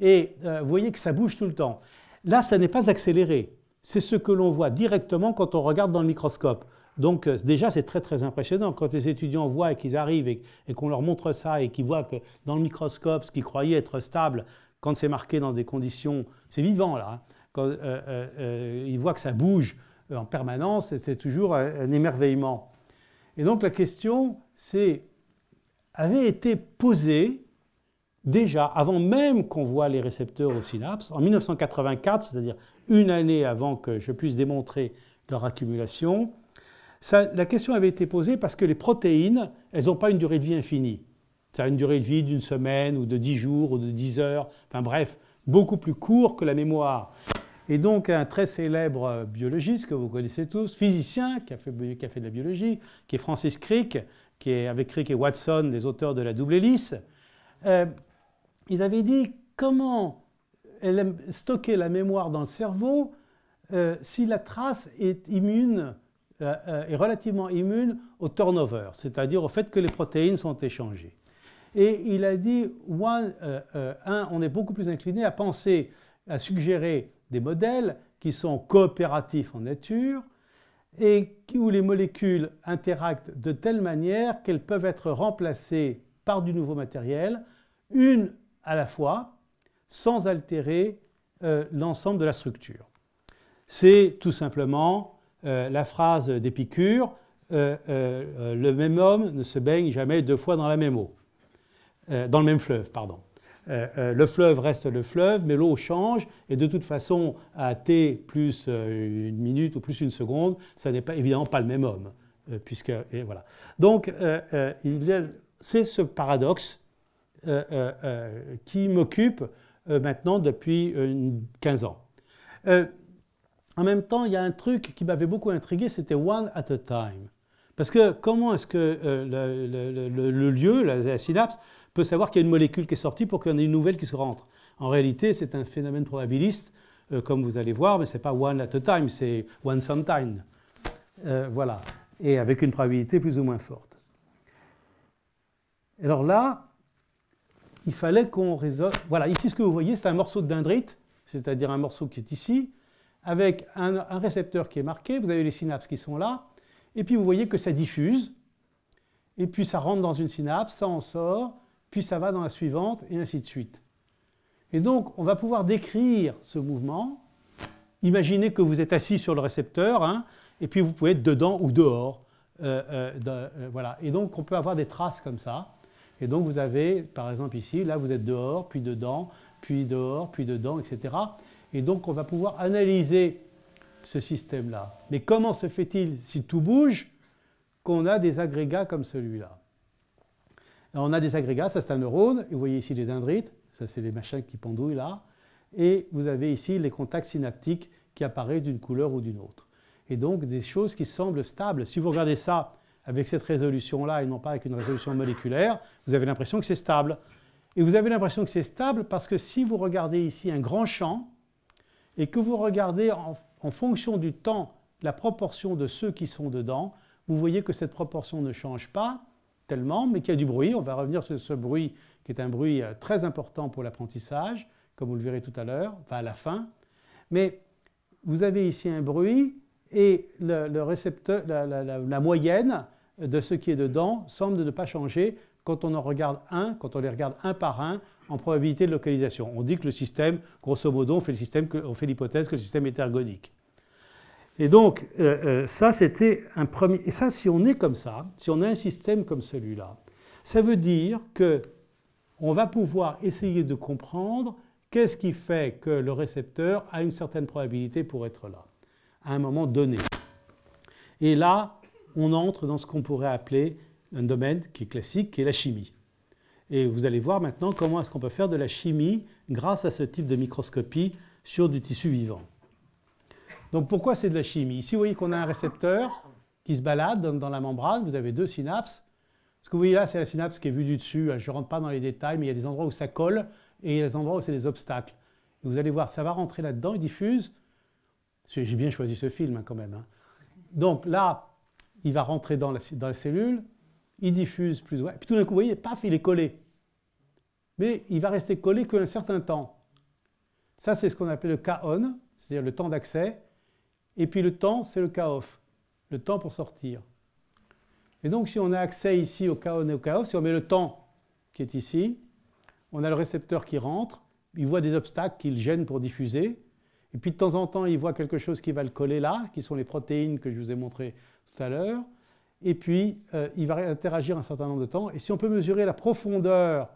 et euh, vous voyez que ça bouge tout le temps. Là, ça n'est pas accéléré. C'est ce que l'on voit directement quand on regarde dans le microscope. Donc euh, déjà, c'est très très impressionnant. Quand les étudiants voient et qu'ils arrivent et, qu'on leur montre ça et qu'ils voient que dans le microscope, ce qu'ils croyaient être stable, quand c'est marqué dans des conditions, c'est vivant là, hein. euh, euh, ils voient que ça bouge en permanence, c'est toujours un, émerveillement. Et donc la question, c'est, avait été posée déjà, avant même qu'on voit les récepteurs au synapse, en 1984, c'est-à-dire une année avant que je puisse démontrer leur accumulation, la question avait été posée parce que les protéines, elles n'ont pas une durée de vie infinie. Ça a une durée de vie d'une semaine ou de dix jours ou de 10 heures, enfin bref, beaucoup plus court que la mémoire. Et donc un très célèbre biologiste que vous connaissez tous, physicien qui a fait, de la biologie, qui est Francis Crick, qui est avec Crick et Watson les auteurs de la double hélice, euh, ils avaient dit comment elle stocker la mémoire dans le cerveau euh, si la trace est immune, euh, euh, est relativement immune au turnover, c'est-à-dire au fait que les protéines sont échangées. Et il a dit, one, un, on est beaucoup plus incliné à penser, à suggérer des modèles qui sont coopératifs en nature et où les molécules interactent de telle manière qu'elles peuvent être remplacées par du nouveau matériel. Une à la fois sans altérer euh, l'ensemble de la structure. C'est tout simplement euh, la phrase d'Épicure euh, le même homme ne se baigne jamais deux fois dans la même eau, dans le même fleuve, pardon. le fleuve reste le fleuve, mais l'eau change, et de toute façon, à t plus une minute ou plus une seconde, ça n'est pas, évidemment pas le même homme, puisque et voilà. Donc, c'est ce paradoxe euh, euh, euh, qui m'occupe maintenant depuis 15 ans. en même temps, il y a un truc qui m'avait beaucoup intrigué, c'était One at a Time. Parce que comment est-ce que le, lieu, la, synapse, peut savoir qu'il y a une molécule qui est sortie pour qu'il y en ait une nouvelle qui se rentre. En réalité, c'est un phénomène probabiliste, comme vous allez voir, mais ce n'est pas one at a time, c'est one sometime. voilà. Et avec une probabilité plus ou moins forte. Alors là, il fallait qu'on résolve. Voilà, ici ce que vous voyez, c'est un morceau de dendrite, c'est-à-dire un morceau qui est ici, avec un, récepteur qui est marqué, vous avez les synapses qui sont là, et puis vous voyez que ça diffuse, et puis ça rentre dans une synapse, ça en sort, puis ça va dans la suivante, et ainsi de suite. Et donc, on va pouvoir décrire ce mouvement. Imaginez que vous êtes assis sur le récepteur, hein, et puis vous pouvez être dedans ou dehors. Euh, euh, euh, voilà. Et donc, on peut avoir des traces comme ça. Et donc vous avez, par exemple ici, là vous êtes dehors, puis dedans, puis dehors, puis dedans, etc. Et donc on va pouvoir analyser ce système-là. Mais comment se fait-il, si tout bouge, qu'on a des agrégats comme celui-là On a des agrégats, ça c'est un neurone, vous voyez ici les dendrites, ça c'est les machins qui pendouillent là, et vous avez ici les contacts synaptiques qui apparaissent d'une couleur ou d'une autre. Et donc des choses qui semblent stables. Si vous regardez ça avec cette résolution-là et non pas avec une résolution moléculaire, vous avez l'impression que c'est stable. Et vous avez l'impression que c'est stable parce que si vous regardez ici un grand champ et que vous regardez en, fonction du temps la proportion de ceux qui sont dedans, vous voyez que cette proportion ne change pas tellement, mais qu'il y a du bruit. On va revenir sur ce bruit qui est un bruit euh, très important pour l'apprentissage, comme vous le verrez tout à l'heure, enfin à la fin. Mais vous avez ici un bruit et le, récepteur, la moyenne de ce qui est dedans semble ne pas changer quand on en regarde un, quand on les regarde un par un en probabilité de localisation. On dit que le système, grosso modo, on fait, le fait l'hypothèse que le système est ergonique. Et donc, euh, euh, ça, c'était un premier. Et ça, si on est comme ça, si on a un système comme celui-là, ça veut dire que on va pouvoir essayer de comprendre qu'est-ce qui fait que le récepteur a une certaine probabilité pour être là, à un moment donné. Et là, on entre dans ce qu'on pourrait appeler un domaine qui est classique, qui est la chimie. Et vous allez voir maintenant comment est-ce qu'on peut faire de la chimie grâce à ce type de microscopie sur du tissu vivant. Donc pourquoi c'est de la chimie Ici, vous voyez qu'on a un récepteur qui se balade dans, la membrane, vous avez deux synapses. Ce que vous voyez là, c'est la synapse qui est vue du dessus. Hein, je ne rentre pas dans les détails, mais il y a des endroits où ça colle et il y a des endroits où c'est des obstacles. Et vous allez voir, ça va rentrer là-dedans, il diffuse. J'ai bien choisi ce film hein, quand même. Hein. Donc là, il va rentrer dans la, cellule, il diffuse plus ou moins, et puis tout d'un coup, vous voyez, paf, il est collé. Mais il va rester collé qu'un certain temps. Ça, c'est ce qu'on appelle le k c'est-à-dire le temps d'accès, et puis le temps, c'est le k le temps pour sortir. Et donc, si on a accès ici au k on et au k off, si on met le temps qui est ici, on a le récepteur qui rentre, il voit des obstacles qu'il gêne pour diffuser, et puis de temps en temps, il voit quelque chose qui va le coller là, qui sont les protéines que je vous ai montrées tout à l'heure, et puis euh, il va interagir un certain nombre de temps. Et si on peut mesurer la profondeur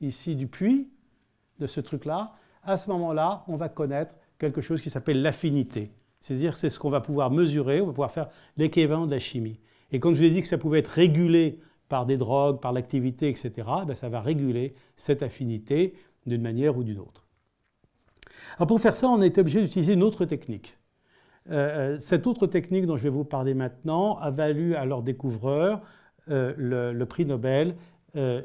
ici du puits, de ce truc-là, à ce moment-là, on va connaître quelque chose qui s'appelle l'affinité. C'est-à-dire c'est ce qu'on va pouvoir mesurer, on va pouvoir faire l'équivalent de la chimie. Et quand je vous ai dit que ça pouvait être régulé par des drogues, par l'activité, etc., eh ben, ça va réguler cette affinité d'une manière ou d'une autre. Alors pour faire ça, on est obligé d'utiliser une autre technique. Euh, euh, cette autre technique dont je vais vous parler maintenant a valu à leurs découvreurs euh, le, prix Nobel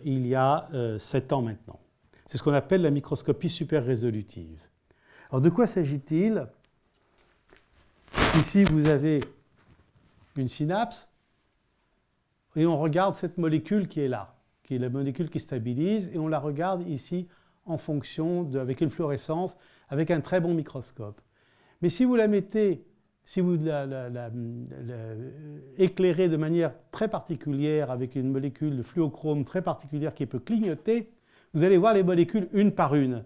il y a sept ans maintenant. C'est ce qu'on appelle la microscopie super-résolutive. Alors de quoi s'agit-il Ici, vous avez une synapse et on regarde cette molécule qui est là, qui est la molécule qui stabilise, et on la regarde ici en fonction, de, avec une fluorescence, avec un très bon microscope. Mais si vous la mettez si vous la, euh, éclairez de manière très particulière avec une molécule de fluochrome très particulière qui peut clignoter, vous allez voir les molécules une par une.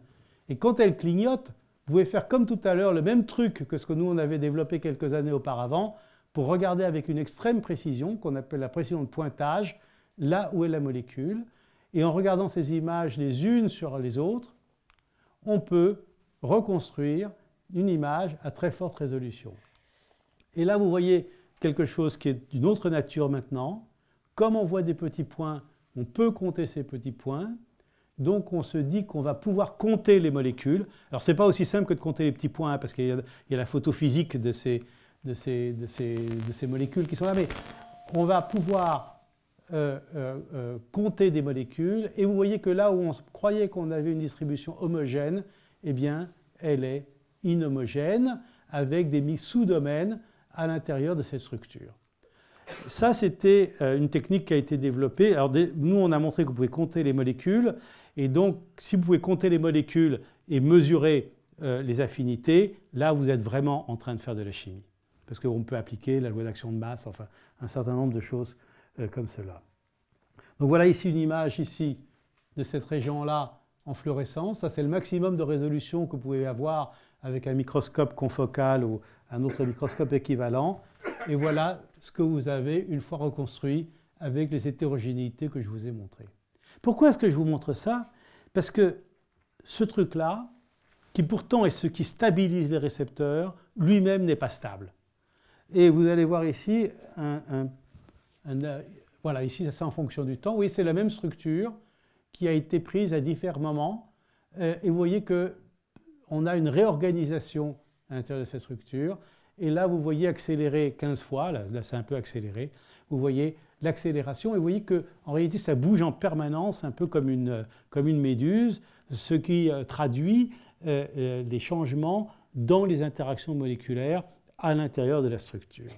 Et quand elles clignotent, vous pouvez faire comme tout à l'heure le même truc que ce que nous on avait développé quelques années auparavant pour regarder avec une extrême précision, qu'on appelle la précision de pointage, là où est la molécule. Et en regardant ces images les unes sur les autres, on peut reconstruire une image à très forte résolution. Et là, vous voyez quelque chose qui est d'une autre nature maintenant. Comme on voit des petits points, on peut compter ces petits points. Donc on se dit qu'on va pouvoir compter les molécules. Alors ce n'est pas aussi simple que de compter les petits points, hein, parce qu'il y, a la photophysique de ces, de, ces, molécules qui sont là, mais on va pouvoir euh, euh, euh, compter des molécules. Et vous voyez que là où on croyait qu'on avait une distribution homogène, eh bien elle est inhomogène, avec des sous-domaines à l'intérieur de cette structure. Ça, c'était euh, une technique qui a été développée. Alors, nous, on a montré que vous pouvez compter les molécules. Et donc, si vous pouvez compter les molécules et mesurer euh, les affinités, là, vous êtes vraiment en train de faire de la chimie. Parce qu'on peut appliquer la loi d'action de masse, enfin, un certain nombre de choses euh, comme cela. Donc, voilà ici une image, ici, de cette région-là en fluorescence. Ça, c'est le maximum de résolution que vous pouvez avoir avec un microscope confocal ou un autre microscope équivalent. Et voilà ce que vous avez une fois reconstruit avec les hétérogénéités que je vous ai montrées. Pourquoi est-ce que je vous montre ça Parce que ce truc-là, qui pourtant est ce qui stabilise les récepteurs, lui-même n'est pas stable. Et vous allez voir ici, un, euh, voilà, ici, ça en fonction du temps. Oui, c'est la même structure qui a été prise à différents moments. Euh, et vous voyez que on a une réorganisation à l'intérieur de cette structure. Et là, vous voyez accélérer 15 fois, là, c'est un peu accéléré, vous voyez l'accélération et vous voyez qu'en réalité, ça bouge en permanence, un peu comme une, comme une méduse, ce qui euh, traduit les euh, euh, changements dans les interactions moléculaires à l'intérieur de la structure.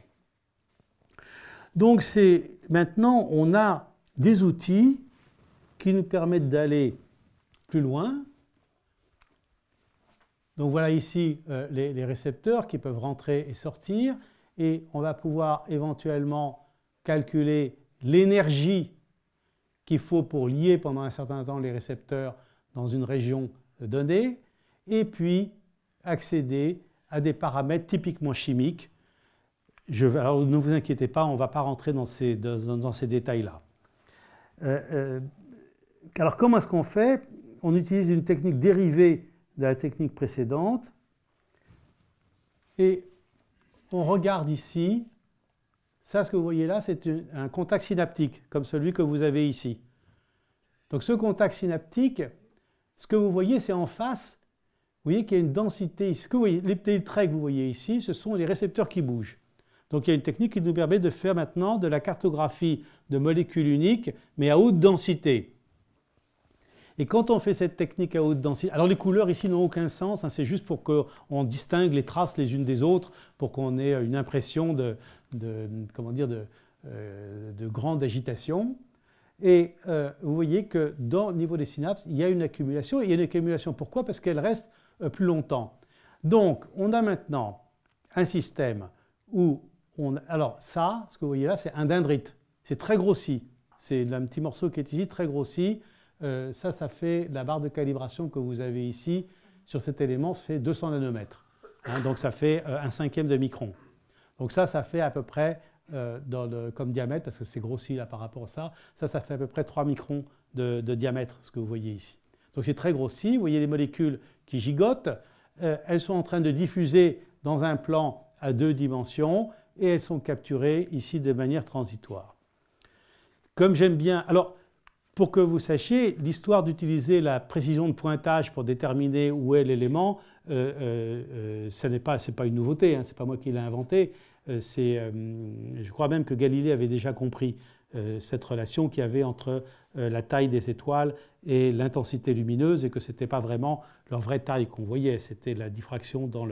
Donc maintenant, on a des outils qui nous permettent d'aller plus loin, donc voilà ici euh, les, récepteurs qui peuvent rentrer et sortir et on va pouvoir éventuellement calculer l'énergie qu'il faut pour lier pendant un certain temps les récepteurs dans une région donnée et puis accéder à des paramètres typiquement chimiques. alors ne vous inquiétez pas, on ne va pas rentrer dans ces, détails-là. Euh, euh, alors comment est-ce qu'on fait On utilise une technique dérivée de la technique précédente. Et on regarde ici, ça ce que vous voyez là, c'est un contact synaptique, comme celui que vous avez ici. Donc ce contact synaptique, ce que vous voyez, c'est en face, vous voyez qu'il y a une densité ici. les petits que vous voyez ici, ce sont les récepteurs qui bougent. Donc il y a une technique qui nous permet de faire maintenant de la cartographie de molécules uniques, mais à haute densité. Et quand on fait cette technique à haute densité, alors les couleurs ici n'ont aucun sens, hein, c'est juste pour qu'on distingue les traces les unes des autres, pour qu'on ait une impression de, comment dire, euh, de, grande agitation. Et euh, vous voyez que dans le niveau des synapses, il y a une accumulation. Et il y a une accumulation pourquoi Parce qu'elle reste euh, plus longtemps. Donc, on a maintenant un système où on... Alors ça, ce que vous voyez là, c'est un dendrite. C'est très grossi. C'est un petit morceau qui est ici, très grossi. Euh, ça, ça fait la barre de calibration que vous avez ici sur cet élément, ça fait 200 nanomètres. Hein. donc ça fait euh, un cinquième de micron. Donc ça, ça fait à peu près, euh, comme diamètre, parce que c'est grossi là par rapport à ça, ça, ça fait à peu près 3 microns de, de diamètre, ce que vous voyez ici. Donc c'est très grossi, vous voyez les molécules qui gigotent, elles sont en train de diffuser dans un plan à deux dimensions et elles sont capturées ici de manière transitoire. Comme j'aime bien, alors pour que vous sachiez, l'histoire d'utiliser la précision de pointage pour déterminer où est l'élément, ce euh, euh, euh, n'est pas, pas, une nouveauté, hein, ce n'est pas moi qui l'ai inventé. C'est, je crois même que Galilée avait déjà compris cette relation qu'il y avait entre la taille des étoiles et l'intensité lumineuse et que ce n'était pas vraiment leur vraie taille qu'on voyait, c'était la diffraction dans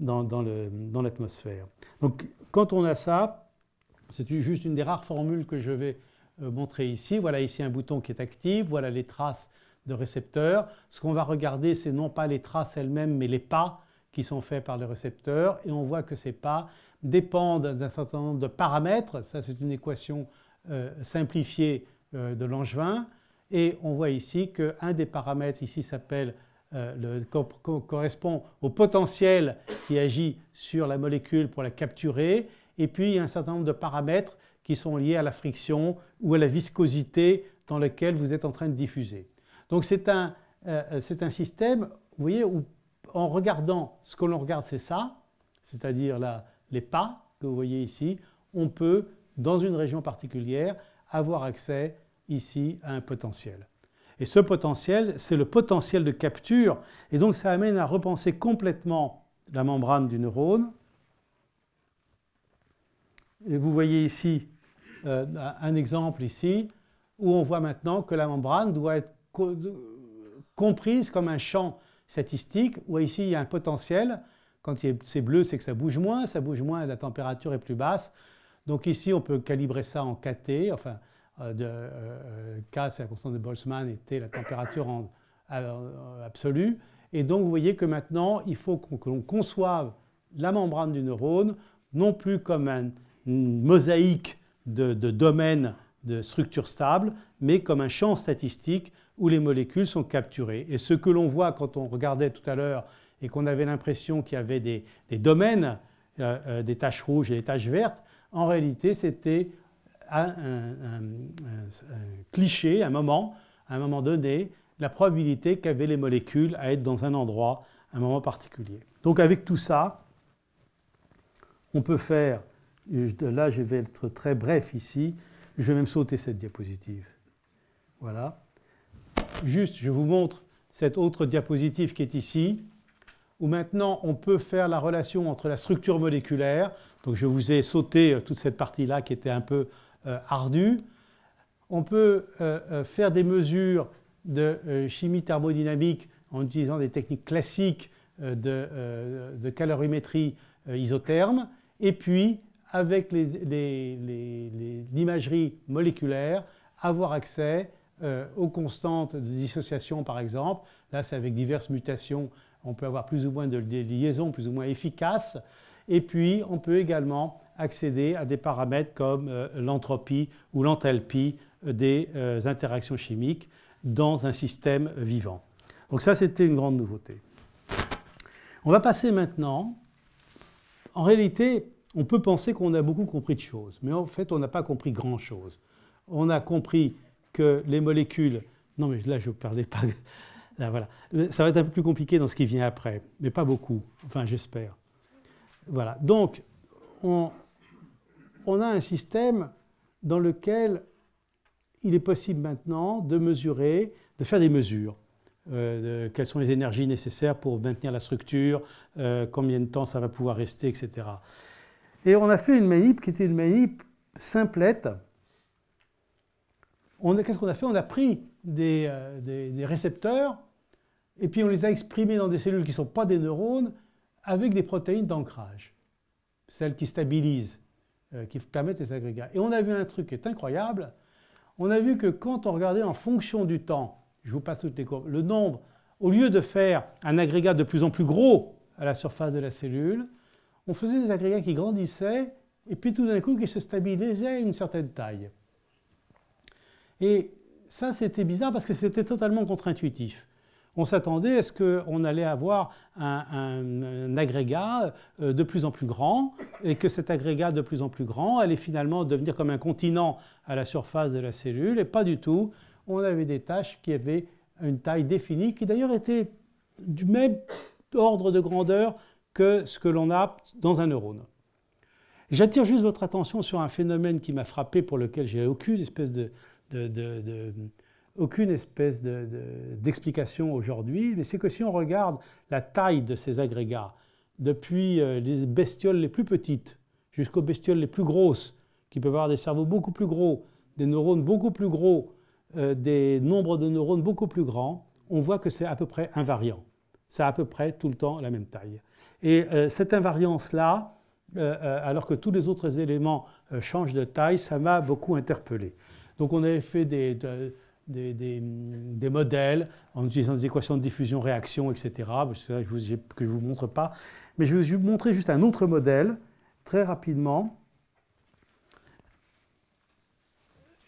l'atmosphère. Dans, dans Donc quand on a ça, c'est juste une des rares formules que je vais euh, montré ici. Voilà ici un bouton qui est actif, voilà les traces de récepteurs. Ce qu'on va regarder, c'est non pas les traces elles-mêmes, mais les pas qui sont faits par les récepteurs Et on voit que ces pas dépendent d'un certain nombre de paramètres. Ça, c'est une équation euh, simplifiée euh, de Langevin. Et on voit ici qu'un des paramètres ici s'appelle correspond au potentiel qui agit sur la molécule pour la capturer. Et puis, un certain nombre de paramètres qui sont liées à la friction ou à la viscosité dans laquelle vous êtes en train de diffuser. Donc c'est un, euh, un, système, vous voyez, où en regardant, ce que l'on regarde c'est ça, c'est-à-dire les pas que vous voyez ici, on peut, dans une région particulière, avoir accès ici à un potentiel. Et ce potentiel, c'est le potentiel de capture, et donc ça amène à repenser complètement la membrane du neurone, vous voyez ici euh, un exemple ici où on voit maintenant que la membrane doit être comprise comme un champ statistique où ici il y a un potentiel. Quand c'est bleu, c'est que ça bouge moins, ça bouge moins, la température est plus basse. Donc ici, on peut calibrer ça en KT, enfin, euh, de, euh, K c'est la constante de Boltzmann et T la température en, absolue. Et donc vous voyez que maintenant, il faut que l'on conçoive la membrane du neurone non plus comme un, mosaïque de, domaines de structures stables, mais comme un champ statistique où les molécules sont capturées. Et ce que l'on voit quand on regardait tout à l'heure et qu'on avait l'impression qu'il y avait des, domaines, euh, euh, des taches rouges et des taches vertes, en réalité c'était un, cliché, un moment, à un moment donné, la probabilité qu'avaient les molécules à être dans un endroit, à un moment particulier. Donc avec tout ça, on peut faire Là, je vais être très bref ici. Je vais même sauter cette diapositive. Voilà. Juste, je vous montre cette autre diapositive qui est ici, où maintenant on peut faire la relation entre la structure moléculaire. Donc je vous ai sauté euh, toute cette partie-là qui était un peu euh, ardue. On peut euh, faire des mesures de chimie thermodynamique en utilisant des techniques classiques de, calorimétrie isotherme. Et puis, avec l'imagerie moléculaire, avoir accès euh, aux constantes de dissociation, par exemple. Là, c'est avec diverses mutations, on peut avoir plus ou moins de, liaisons plus ou moins efficaces. Et puis, on peut également accéder à des paramètres comme euh, l'entropie ou l'enthalpie euh, des interactions chimiques dans un système vivant. Donc ça, c'était une grande nouveauté. On va passer maintenant, en réalité, on peut penser qu'on a beaucoup compris de choses, mais en fait, on n'a pas compris grand-chose. On a compris que les molécules... Non, mais là, je ne parlais pas... Là, voilà. Ça va être un peu plus compliqué dans ce qui vient après, mais pas beaucoup, enfin, j'espère. Voilà. Donc, on, a un système dans lequel il est possible maintenant de mesurer, de faire des mesures. Euh, quelles sont les énergies nécessaires pour maintenir la structure, euh, combien de temps ça va pouvoir rester, etc. Et on a fait une manip qui était une manip simplette. Qu'est-ce qu'on a fait On a pris euh, des, récepteurs et puis on les a exprimés dans des cellules qui ne sont pas des neurones avec des protéines d'ancrage, celles qui stabilisent, euh, qui permettent les agrégats. Et on a vu un truc qui est incroyable. On a vu que quand on regardait en fonction du temps, je vous passe toutes les courbes, le nombre, au lieu de faire un agrégat de plus en plus gros à la surface de la cellule, on faisait des agrégats qui grandissaient et puis tout d'un coup qui se stabilisaient à une certaine taille. Et ça, c'était bizarre parce que c'était totalement contre-intuitif. On s'attendait à ce qu'on allait avoir un, agrégat euh, de plus en plus grand et que cet agrégat de plus en plus grand allait finalement devenir comme un continent à la surface de la cellule et pas du tout. On avait des tâches qui avaient une taille définie qui d'ailleurs était du même ordre de grandeur que ce que l'on a dans un neurone. J'attire juste votre attention sur un phénomène qui m'a frappé, pour lequel j'ai aucune espèce de, de aucune espèce d'explication aujourd'hui, mais c'est que si on regarde la taille de ces agrégats, depuis euh, les bestioles les plus petites jusqu'aux bestioles les plus grosses, qui peuvent avoir des cerveaux beaucoup plus gros, des neurones beaucoup plus gros, euh, des nombres de neurones beaucoup plus grands, on voit que c'est à peu près invariant. C'est à peu près tout le temps la même taille. Et euh, cette invariance-là, euh, euh, alors que tous les autres éléments changent de taille, ça m'a beaucoup interpellé. Donc on avait fait des, des, modèles en utilisant des équations de diffusion-réaction, etc. ça que je ne vous montre pas. Mais je vais vous montrer juste un autre modèle, très rapidement.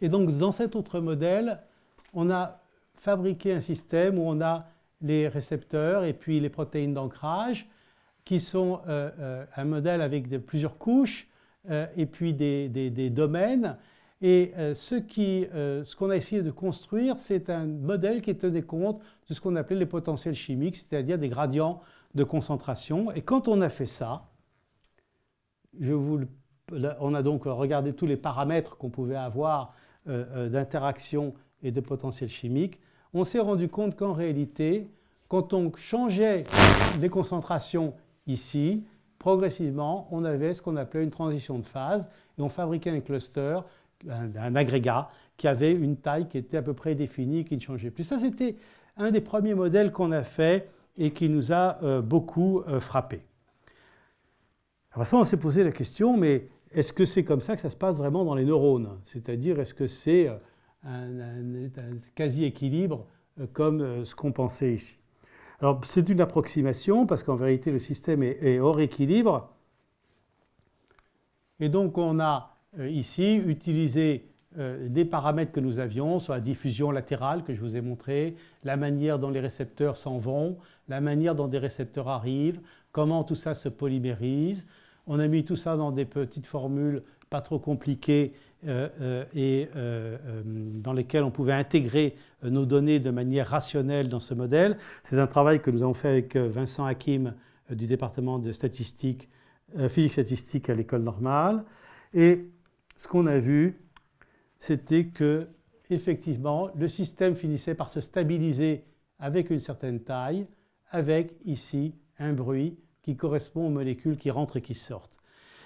Et donc dans cet autre modèle, on a fabriqué un système où on a les récepteurs et puis les protéines d'ancrage qui sont euh, euh, un modèle avec plusieurs couches euh, et puis des, domaines. Et ce qu'on ce qu'on a essayé de construire, c'est un modèle qui tenait compte de ce qu'on appelait les potentiels chimiques, c'est-à-dire des gradients de concentration. Et quand on a fait ça, je vous on a donc regardé tous les paramètres qu'on pouvait avoir d'interaction et de potentiel chimique. On s'est rendu compte qu'en réalité, quand on changeait des concentrations Ici, progressivement, on avait ce qu'on appelait une transition de phase et on fabriquait un cluster, un, agrégat qui avait une taille qui était à peu près définie, qui ne changeait plus. Ça, c'était un des premiers modèles qu'on a fait et qui nous a euh, beaucoup euh, frappés. frappé. Alors ça, on s'est posé la question, mais est-ce que c'est comme ça que ça se passe vraiment dans les neurones C'est-à-dire, est-ce que c'est euh, un, quasi-équilibre comme ce qu'on pensait ici alors c'est une approximation parce qu'en vérité le système est, hors équilibre. Et donc on a euh, ici utilisé euh, des paramètres que nous avions sur la diffusion latérale que je vous ai montré, la manière dont les récepteurs s'en vont, la manière dont des récepteurs arrivent, comment tout ça se polymérise. On a mis tout ça dans des petites formules pas trop compliquées euh, euh, et euh, dans lesquels on pouvait intégrer nos données de manière rationnelle dans ce modèle. C'est un travail que nous avons fait avec Vincent Hakim du département de physique statistique à l'école normale. Et ce qu'on a vu, c'était que effectivement, le système finissait par se stabiliser avec une certaine taille, avec ici un bruit qui correspond aux molécules qui rentrent et qui sortent.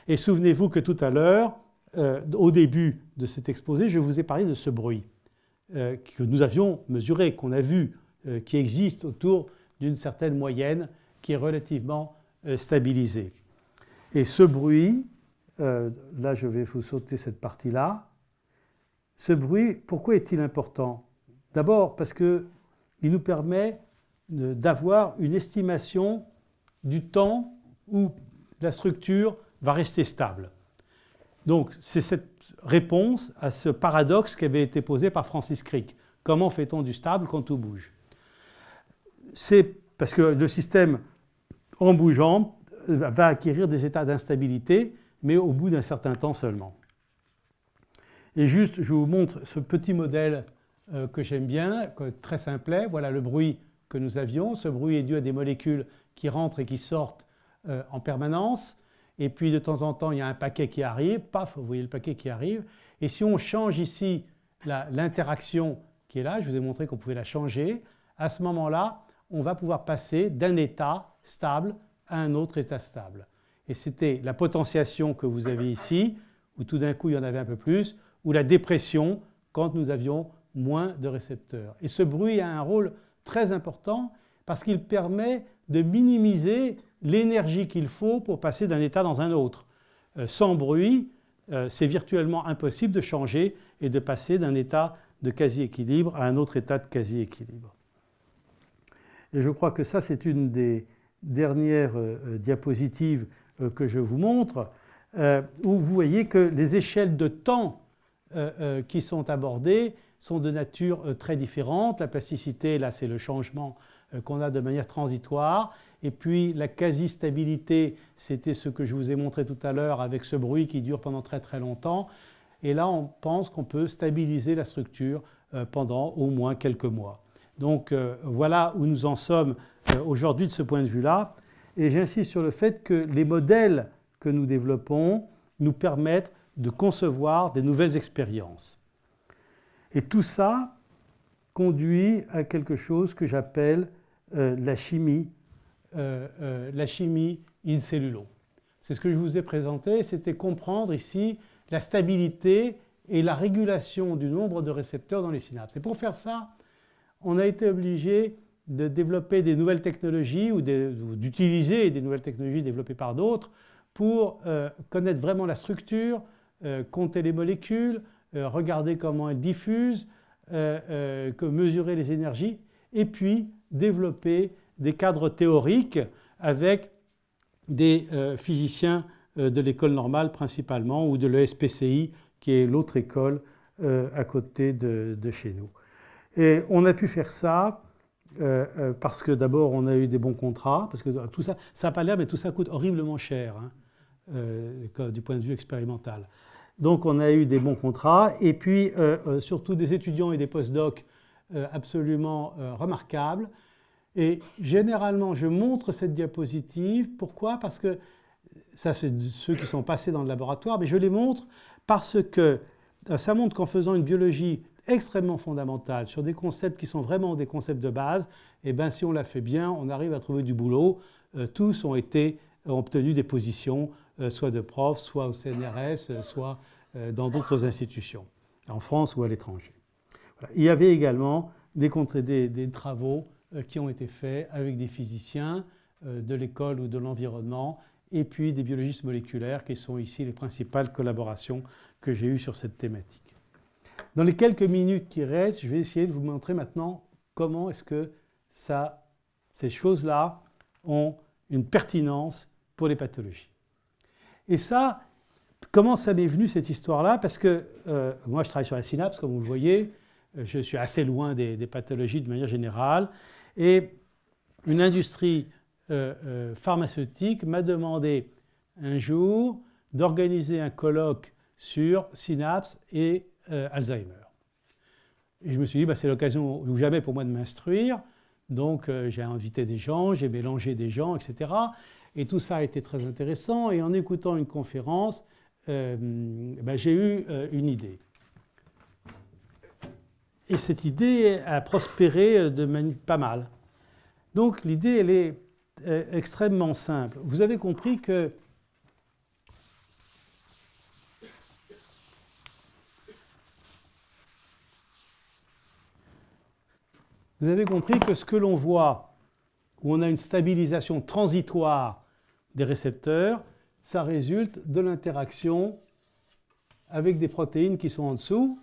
Et souvenez-vous que tout à l'heure, euh, au début de cet exposé, je vous ai parlé de ce bruit euh, que nous avions mesuré, qu'on a vu, euh, qui existe autour d'une certaine moyenne qui est relativement stabilisée. Et ce bruit, là je vais vous sauter cette partie-là, ce bruit, pourquoi est-il important D'abord parce qu'il nous permet d'avoir une estimation du temps où la structure va rester stable. Donc c'est cette réponse à ce paradoxe qui avait été posé par Francis Crick. Comment fait-on du stable quand tout bouge C'est parce que le système, en bougeant, va acquérir des états d'instabilité, mais au bout d'un certain temps seulement. Et juste, je vous montre ce petit modèle euh, que j'aime bien, très simplet. Voilà le bruit que nous avions. Ce bruit est dû à des molécules qui rentrent et qui sortent euh, en permanence et puis de temps en temps, il y a un paquet qui arrive, paf, vous voyez le paquet qui arrive. Et si on change ici l'interaction qui est là, je vous ai montré qu'on pouvait la changer, à ce moment-là, on va pouvoir passer d'un état stable à un autre état stable. Et c'était la potentiation que vous avez ici, où tout d'un coup il y en avait un peu plus, ou la dépression quand nous avions moins de récepteurs. Et ce bruit a un rôle très important parce qu'il permet de minimiser l'énergie qu'il faut pour passer d'un état dans un autre. Euh, sans bruit, euh, c'est virtuellement impossible de changer et de passer d'un état de quasi-équilibre à un autre état de quasi-équilibre. Et je crois que ça, c'est une des dernières euh, diapositives que je vous montre, où vous voyez que les échelles de temps qui sont abordées sont de nature très différente. La plasticité, là, c'est le changement qu'on a de manière transitoire. Et puis la quasi-stabilité, c'était ce que je vous ai montré tout à l'heure avec ce bruit qui dure pendant très très longtemps. Et là, on pense qu'on peut stabiliser la structure euh, pendant au moins quelques mois. Donc euh, voilà où nous en sommes euh, aujourd'hui de ce point de vue-là. Et j'insiste sur le fait que les modèles que nous développons nous permettent de concevoir des nouvelles expériences. Et tout ça conduit à quelque chose que j'appelle la chimie euh, euh, la chimie in cellulo. C'est ce que je vous ai présenté, c'était comprendre ici la stabilité et la régulation du nombre de récepteurs dans les synapses. Et pour faire ça, on a été obligé de développer des nouvelles technologies ou d'utiliser des nouvelles technologies développées par d'autres pour euh, connaître vraiment la structure, compter les molécules, regarder comment elles diffusent, que mesurer les énergies et puis développer des cadres théoriques avec des euh, physiciens euh, de l'école normale principalement ou de l'ESPCI qui est l'autre école euh, à côté de, chez nous. Et on a pu faire ça parce que d'abord on a eu des bons contrats, parce que tout ça, ça n'a pas l'air, mais tout ça coûte horriblement cher hein, du point de vue expérimental. Donc on a eu des bons contrats et puis surtout des étudiants et des post-docs absolument remarquables et généralement, je montre cette diapositive. Pourquoi Parce que, ça c'est ceux qui sont passés dans le laboratoire, mais je les montre parce que euh, ça montre qu'en faisant une biologie extrêmement fondamentale sur des concepts qui sont vraiment des concepts de base, et eh bien si on la fait bien, on arrive à trouver du boulot. Euh, tous ont été ont euh, obtenu des positions, soit de profs, soit au CNRS, soit dans d'autres institutions, en France ou à l'étranger. Il y avait également des, des travaux euh, qui ont été faits avec des physiciens euh, de l'école ou de l'environnement, et puis des biologistes moléculaires, qui sont ici les principales collaborations que j'ai eues sur cette thématique. Dans les quelques minutes qui restent, je vais essayer de vous montrer maintenant comment est-ce que ça, ces choses-là ont une pertinence pour les pathologies. Et ça, comment ça m'est venu cette histoire-là Parce que euh, moi, je travaille sur la synapse, comme vous le voyez, je suis assez loin des pathologies de manière générale. Et une industrie euh, euh, pharmaceutique m'a demandé un jour d'organiser un colloque sur synapse et euh, Alzheimer. Et je me suis dit, bah, c'est l'occasion ou jamais pour moi de m'instruire. Donc j'ai invité des gens, j'ai mélangé des gens, etc. Et tout ça a été très intéressant. Et en écoutant une conférence, bah, j'ai eu une idée. Et cette idée a prospéré euh, de manière pas mal. Donc l'idée, elle est euh, extrêmement simple. Vous avez compris que vous avez compris que ce que l'on voit, où on a une stabilisation transitoire des récepteurs, ça résulte de l'interaction avec des protéines qui sont en dessous.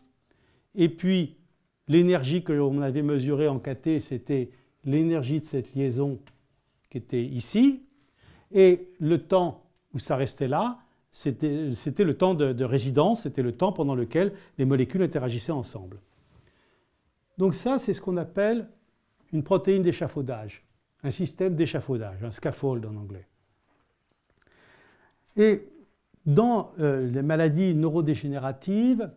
Et puis, L'énergie que l'on avait mesurée en kT, c'était l'énergie de cette liaison qui était ici. Et le temps où ça restait là, c'était le temps de, résidence, c'était le temps pendant lequel les molécules interagissaient ensemble. Donc ça, c'est ce qu'on appelle une protéine d'échafaudage, un système d'échafaudage, un scaffold en anglais. Et dans euh, les maladies neurodégénératives,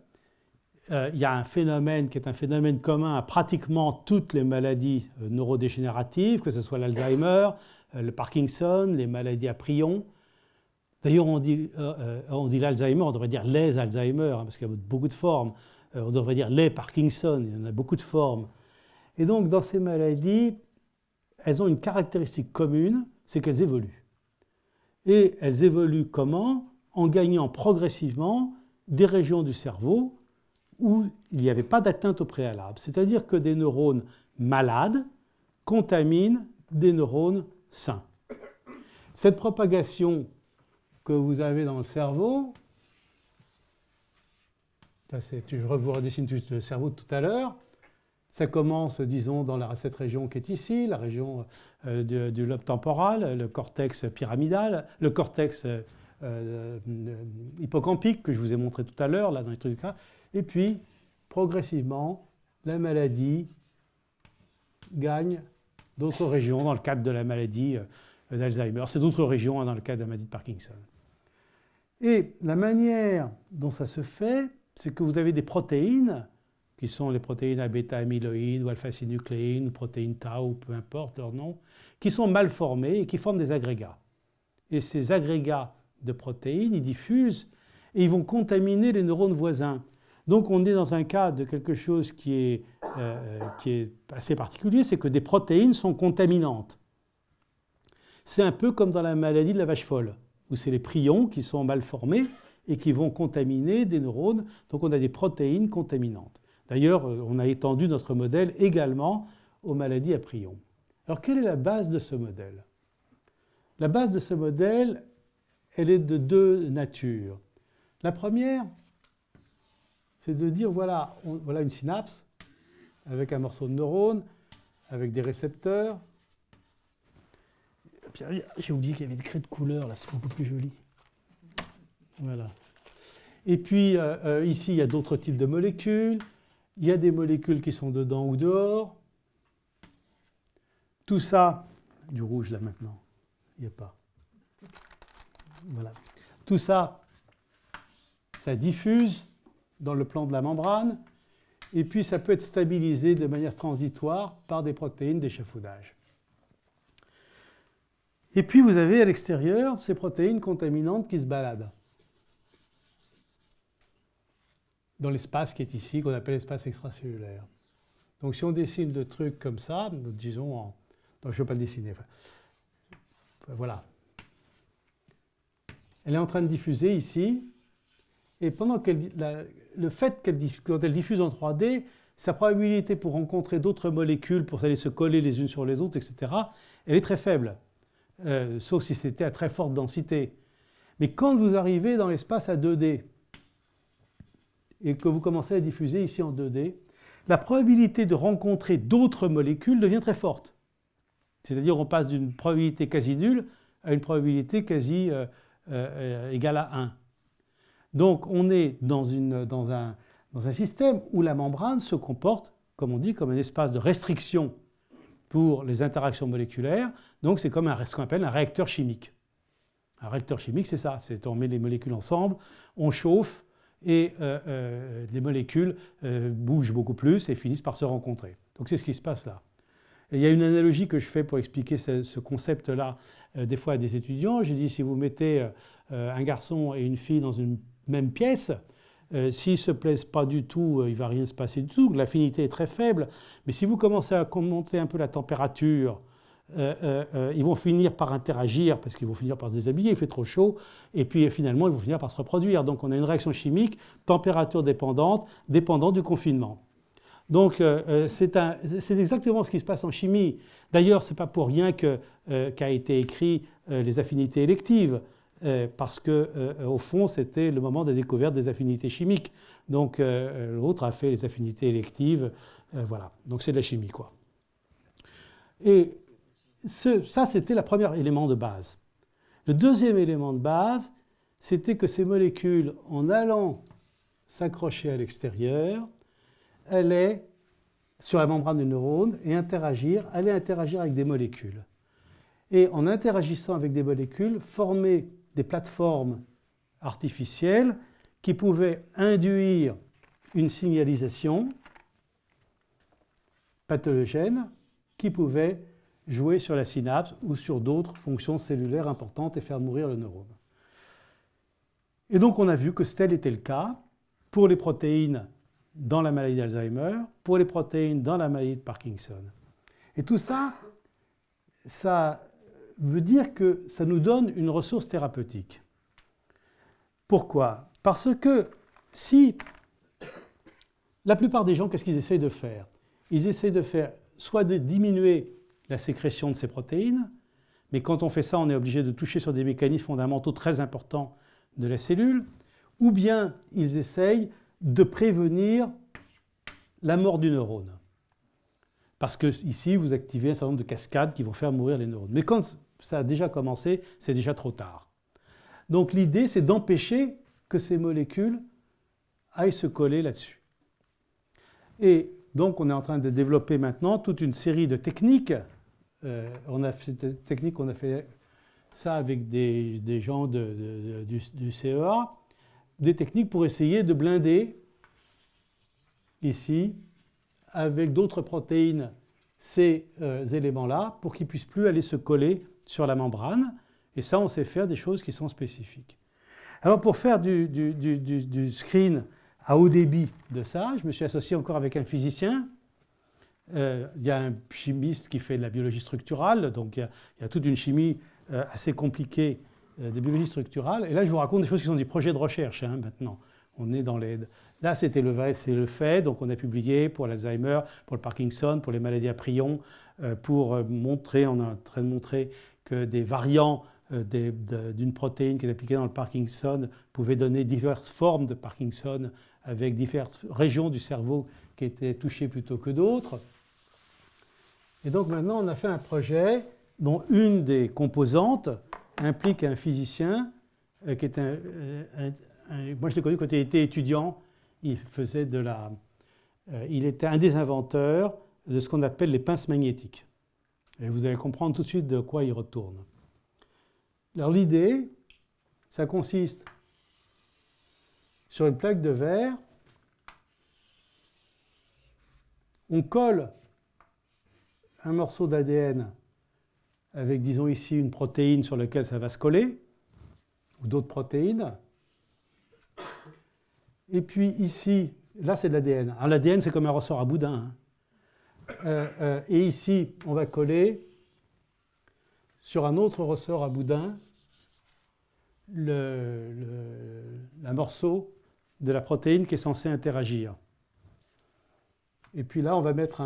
euh, il y a un phénomène qui est un phénomène commun à pratiquement toutes les maladies euh, neurodégénératives, que ce soit l'Alzheimer, euh, le Parkinson, les maladies à prion. D'ailleurs, on dit, l'Alzheimer, on devrait dire les Alzheimer, hein, parce qu'il y a beaucoup de formes. on devrait dire les Parkinson, il y en a beaucoup de formes. Et donc, dans ces maladies, elles ont une caractéristique commune, c'est qu'elles évoluent. Et elles évoluent comment En gagnant progressivement des régions du cerveau où il n'y avait pas d'atteinte au préalable. C'est-à-dire que des neurones malades contaminent des neurones sains. Cette propagation que vous avez dans le cerveau, je vous redessine le cerveau tout à l'heure, ça commence, disons, dans cette région qui est ici, la région euh, du, lobe temporal, le cortex pyramidal, le cortex euh, euh, hippocampique que je vous ai montré tout à l'heure, là, dans les trucs du cas et puis, progressivement, la maladie gagne d'autres régions dans le cadre de la maladie euh, d'Alzheimer. C'est d'autres régions hein, dans le cadre de la maladie de Parkinson. Et la manière dont ça se fait, c'est que vous avez des protéines, qui sont les protéines à bêta-amyloïdes ou alpha-synucléines ou protéines tau, peu importe leur nom, qui sont mal formées et qui forment des agrégats. Et ces agrégats de protéines, ils diffusent et ils vont contaminer les neurones voisins. Donc on est dans un cas de quelque chose qui est, euh, euh, qui est assez particulier, c'est que des protéines sont contaminantes. C'est un peu comme dans la maladie de la vache folle, où c'est les prions qui sont mal formés et qui vont contaminer des neurones. Donc on a des protéines contaminantes. D'ailleurs, euh, on a étendu notre modèle également aux maladies à prions. Alors quelle est la base de ce modèle La base de ce modèle, elle est de deux natures. La première, c'est de dire voilà, voilà une synapse avec un morceau de neurone, avec des récepteurs. J'ai oublié qu'il y avait des craies de couleur, là c'est beaucoup plus joli. Voilà. Et puis euh, euh, ici, il y a d'autres types de molécules. Il y a des molécules qui sont dedans ou dehors. Tout ça, du rouge là maintenant, il n'y a pas. Voilà. Tout ça, ça diffuse dans le plan de la membrane, et puis ça peut être stabilisé de manière transitoire par des protéines d'échafaudage. Et puis vous avez à l'extérieur ces protéines contaminantes qui se baladent dans l'espace qui est ici, qu'on appelle l'espace extracellulaire. Donc si on dessine de trucs comme ça, disons je ne vais pas le dessiner. voilà. Elle est en train de diffuser ici, et pendant la, le fait qu'elle quand elle diffuse en 3D, sa probabilité pour rencontrer d'autres molécules, pour aller se coller les unes sur les autres, etc., elle est très faible, euh, sauf si c'était à très forte densité. Mais quand vous arrivez dans l'espace à 2D et que vous commencez à diffuser ici en 2D, la probabilité de rencontrer d'autres molécules devient très forte. C'est-à-dire on passe d'une probabilité quasi nulle à une probabilité quasi euh, euh, égale à 1. Donc on est dans, une, dans, un, dans un système où la membrane se comporte, comme on dit, comme un espace de restriction pour les interactions moléculaires. Donc c'est comme ce qu'on appelle un réacteur chimique. Un réacteur chimique, c'est ça, c'est on met les molécules ensemble, on chauffe et euh, euh, les molécules euh, bougent beaucoup plus et finissent par se rencontrer. Donc c'est ce qui se passe là. il y a une analogie que je fais pour expliquer ce, ce concept-là des fois à des étudiants. Je dis, si vous mettez un garçon et une fille dans une même pièce, euh, s'ils ne se plaisent pas du tout, euh, il ne va rien se passer du tout, l'affinité est très faible. Mais si vous commencez à monter un peu la température, euh, ils vont finir par interagir parce qu'ils vont finir par se déshabiller, il fait trop chaud, et puis finalement ils vont finir par se reproduire. Donc on a une réaction chimique température dépendante, dépendante du confinement. Donc c'est exactement ce qui se passe en chimie. D'ailleurs, ce n'est pas pour rien qu'a été écrit les affinités électives. Euh, parce que euh, au fond c'était le moment de découverte des affinités chimiques. Donc euh, l'autre a fait les affinités électives, voilà. Donc c'est de la chimie quoi. Et ce, ça c'était le premier élément de base. Le deuxième élément de base, c'était que ces molécules, en allant s'accrocher à l'extérieur, allaient sur la membrane du neurone et interagir, allaient interagir avec des molécules. Et en interagissant avec des molécules, former des plateformes artificielles qui pouvaient induire une signalisation pathologène qui pouvait jouer sur la synapse ou sur d'autres fonctions cellulaires importantes et faire mourir le neurone. Et donc on a vu que tel était le cas pour les protéines dans la maladie d'Alzheimer, pour les protéines dans la maladie de Parkinson. Et tout ça, ça veut dire que ça nous donne une ressource thérapeutique. Pourquoi Parce que si la plupart des gens, qu'est-ce qu'ils essayent de faire Ils essayent de faire soit de diminuer la sécrétion de ces protéines, mais quand on fait ça, on est obligé de toucher sur des mécanismes fondamentaux très importants de la cellule, ou bien ils essayent de prévenir la mort du neurone. Parce que ici, vous activez un certain nombre de cascades qui vont faire mourir les neurones. Mais quand ça a déjà commencé, c'est déjà trop tard. Donc l'idée, c'est d'empêcher que ces molécules aillent se coller là-dessus. Et donc on est en train de développer maintenant toute une série de techniques. Euh, on a fait on a fait ça avec des, gens du, du, CEA, des techniques pour essayer de blinder ici avec d'autres protéines ces euh, éléments-là pour qu'ils puissent plus aller se coller sur la membrane. Et ça, on sait faire des choses qui sont spécifiques. Alors pour faire du, screen à haut débit de ça, je me suis associé encore avec un physicien. Euh, il y a un chimiste qui fait de la biologie structurale, donc il y a, toute une chimie euh, assez compliquée euh, de biologie structurale. Et là, je vous raconte des choses qui sont des projets de recherche hein, maintenant. On est dans l'aide. Là, c'était le, le fait, donc on a publié pour l'Alzheimer, pour le Parkinson, pour les maladies à prion, pour montrer, on est en train de montrer que des variants euh, d'une protéine qui est appliquée dans le Parkinson pouvaient donner diverses formes de Parkinson avec diverses régions du cerveau qui étaient touchées plutôt que d'autres. Et donc maintenant, on a fait un projet dont une des composantes implique un physicien euh, qui est euh, un, moi je l'ai connu quand il était étudiant, il faisait de la, il était un des inventeurs de ce qu'on appelle les pinces magnétiques. Et vous allez comprendre tout de suite de quoi il retourne. Alors l'idée, ça consiste sur une plaque de verre, on colle un morceau d'ADN avec, disons ici, une protéine sur laquelle ça va se coller, ou d'autres protéines. Et puis ici, là c'est de l'ADN. Alors l'ADN c'est comme un ressort à boudin. Hein. Euh, euh, et ici, on va coller sur un autre ressort à boudin le, un morceau de la protéine qui est censée interagir. Et puis là, on va mettre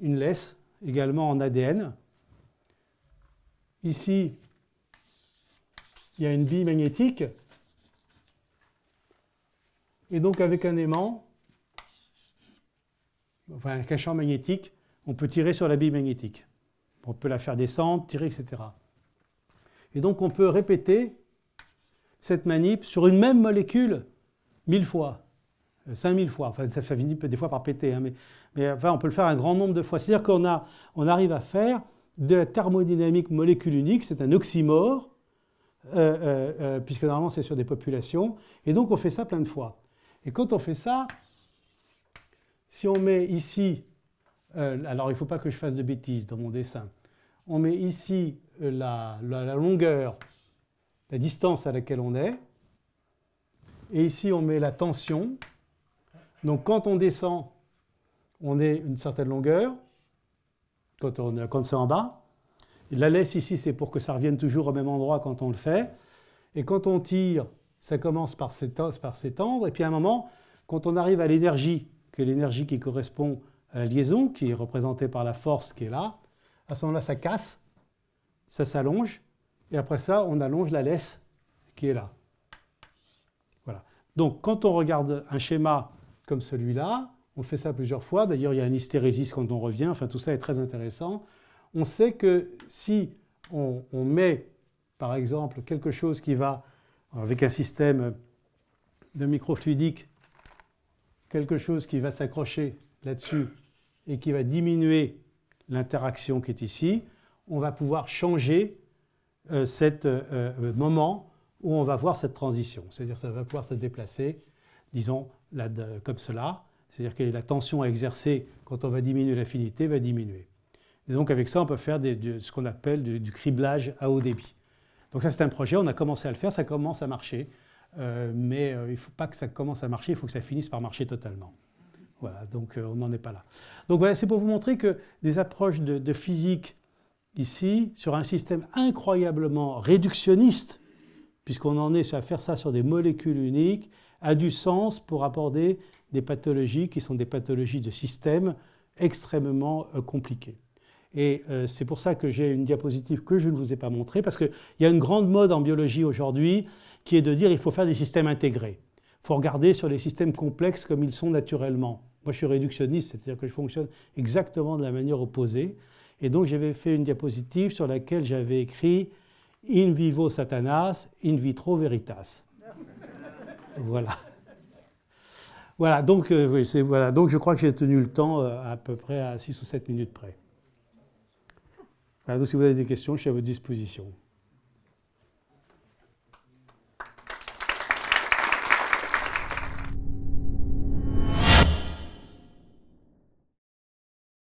une laisse également en ADN. Ici, il y a une vie magnétique. Et donc avec un aimant, enfin, un champ magnétique, on peut tirer sur la bille magnétique. On peut la faire descendre, tirer, etc. Et donc on peut répéter cette manip sur une même molécule mille fois, euh, Cinq mille fois. Enfin, ça finit des fois par péter, hein, mais, enfin, on peut le faire un grand nombre de fois. C'est-à-dire qu'on on arrive à faire de la thermodynamique molécule unique, c'est un oxymore, euh, euh, puisque normalement c'est sur des populations, et donc on fait ça plein de fois. Et quand on fait ça, si on met ici, euh, alors il ne faut pas que je fasse de bêtises dans mon dessin, on met ici euh, la, longueur, la distance à laquelle on est, et ici on met la tension. Donc quand on descend, on est une certaine longueur, quand, on, quand c'est en bas. La laisse ici, c'est pour que ça revienne toujours au même endroit quand on le fait. Et quand on tire, ça commence par s'étendre, et puis à un moment, quand on arrive à l'énergie, que l'énergie qui correspond à la liaison, qui est représentée par la force qui est là, à ce moment-là, ça casse, ça s'allonge, et après ça, on allonge la laisse qui est là. Voilà. Donc, quand on regarde un schéma comme celui-là, on fait ça plusieurs fois. D'ailleurs, il y a un hystérésis quand on revient. Enfin, tout ça est très intéressant. On sait que si on, on met, par exemple, quelque chose qui va avec un système de microfluidique quelque chose qui va s'accrocher là-dessus et qui va diminuer l'interaction qui est ici, on va pouvoir changer euh, ce euh, euh, moment où on va voir cette transition. C'est-à-dire ça va pouvoir se déplacer, disons, comme cela. C'est-à-dire que la tension à exercer quand on va diminuer l'affinité va diminuer. Et donc avec ça, on peut faire ce qu'on appelle du criblage à haut débit. Donc ça, c'est un projet, on a commencé à le faire, ça commence à marcher. Euh, mais euh, il ne faut pas que ça commence à marcher, il faut que ça finisse par marcher totalement. Voilà, donc euh, on n'en est pas là. Donc voilà, c'est pour vous montrer que des approches de, physique ici, sur un système incroyablement réductionniste, puisqu'on en est à faire ça sur des molécules uniques, a du sens pour aborder des pathologies qui sont des pathologies de système extrêmement compliquées. Et c'est pour ça que j'ai une diapositive que je ne vous ai pas montrée, parce qu'il y a une grande mode en biologie aujourd'hui qui est de dire il faut faire des systèmes intégrés. Il faut regarder sur les systèmes complexes comme ils sont naturellement. Moi, je suis réductionniste, c'est-à-dire que je fonctionne exactement de la manière opposée. Et donc, j'avais fait une diapositive sur laquelle j'avais écrit In vivo Satanas, in vitro veritas. *laughs* voilà. Voilà donc, euh, voilà, donc je crois que j'ai tenu le temps euh, à peu près à 6 ou 7 minutes près. Voilà, donc si vous avez des questions, je suis à votre disposition.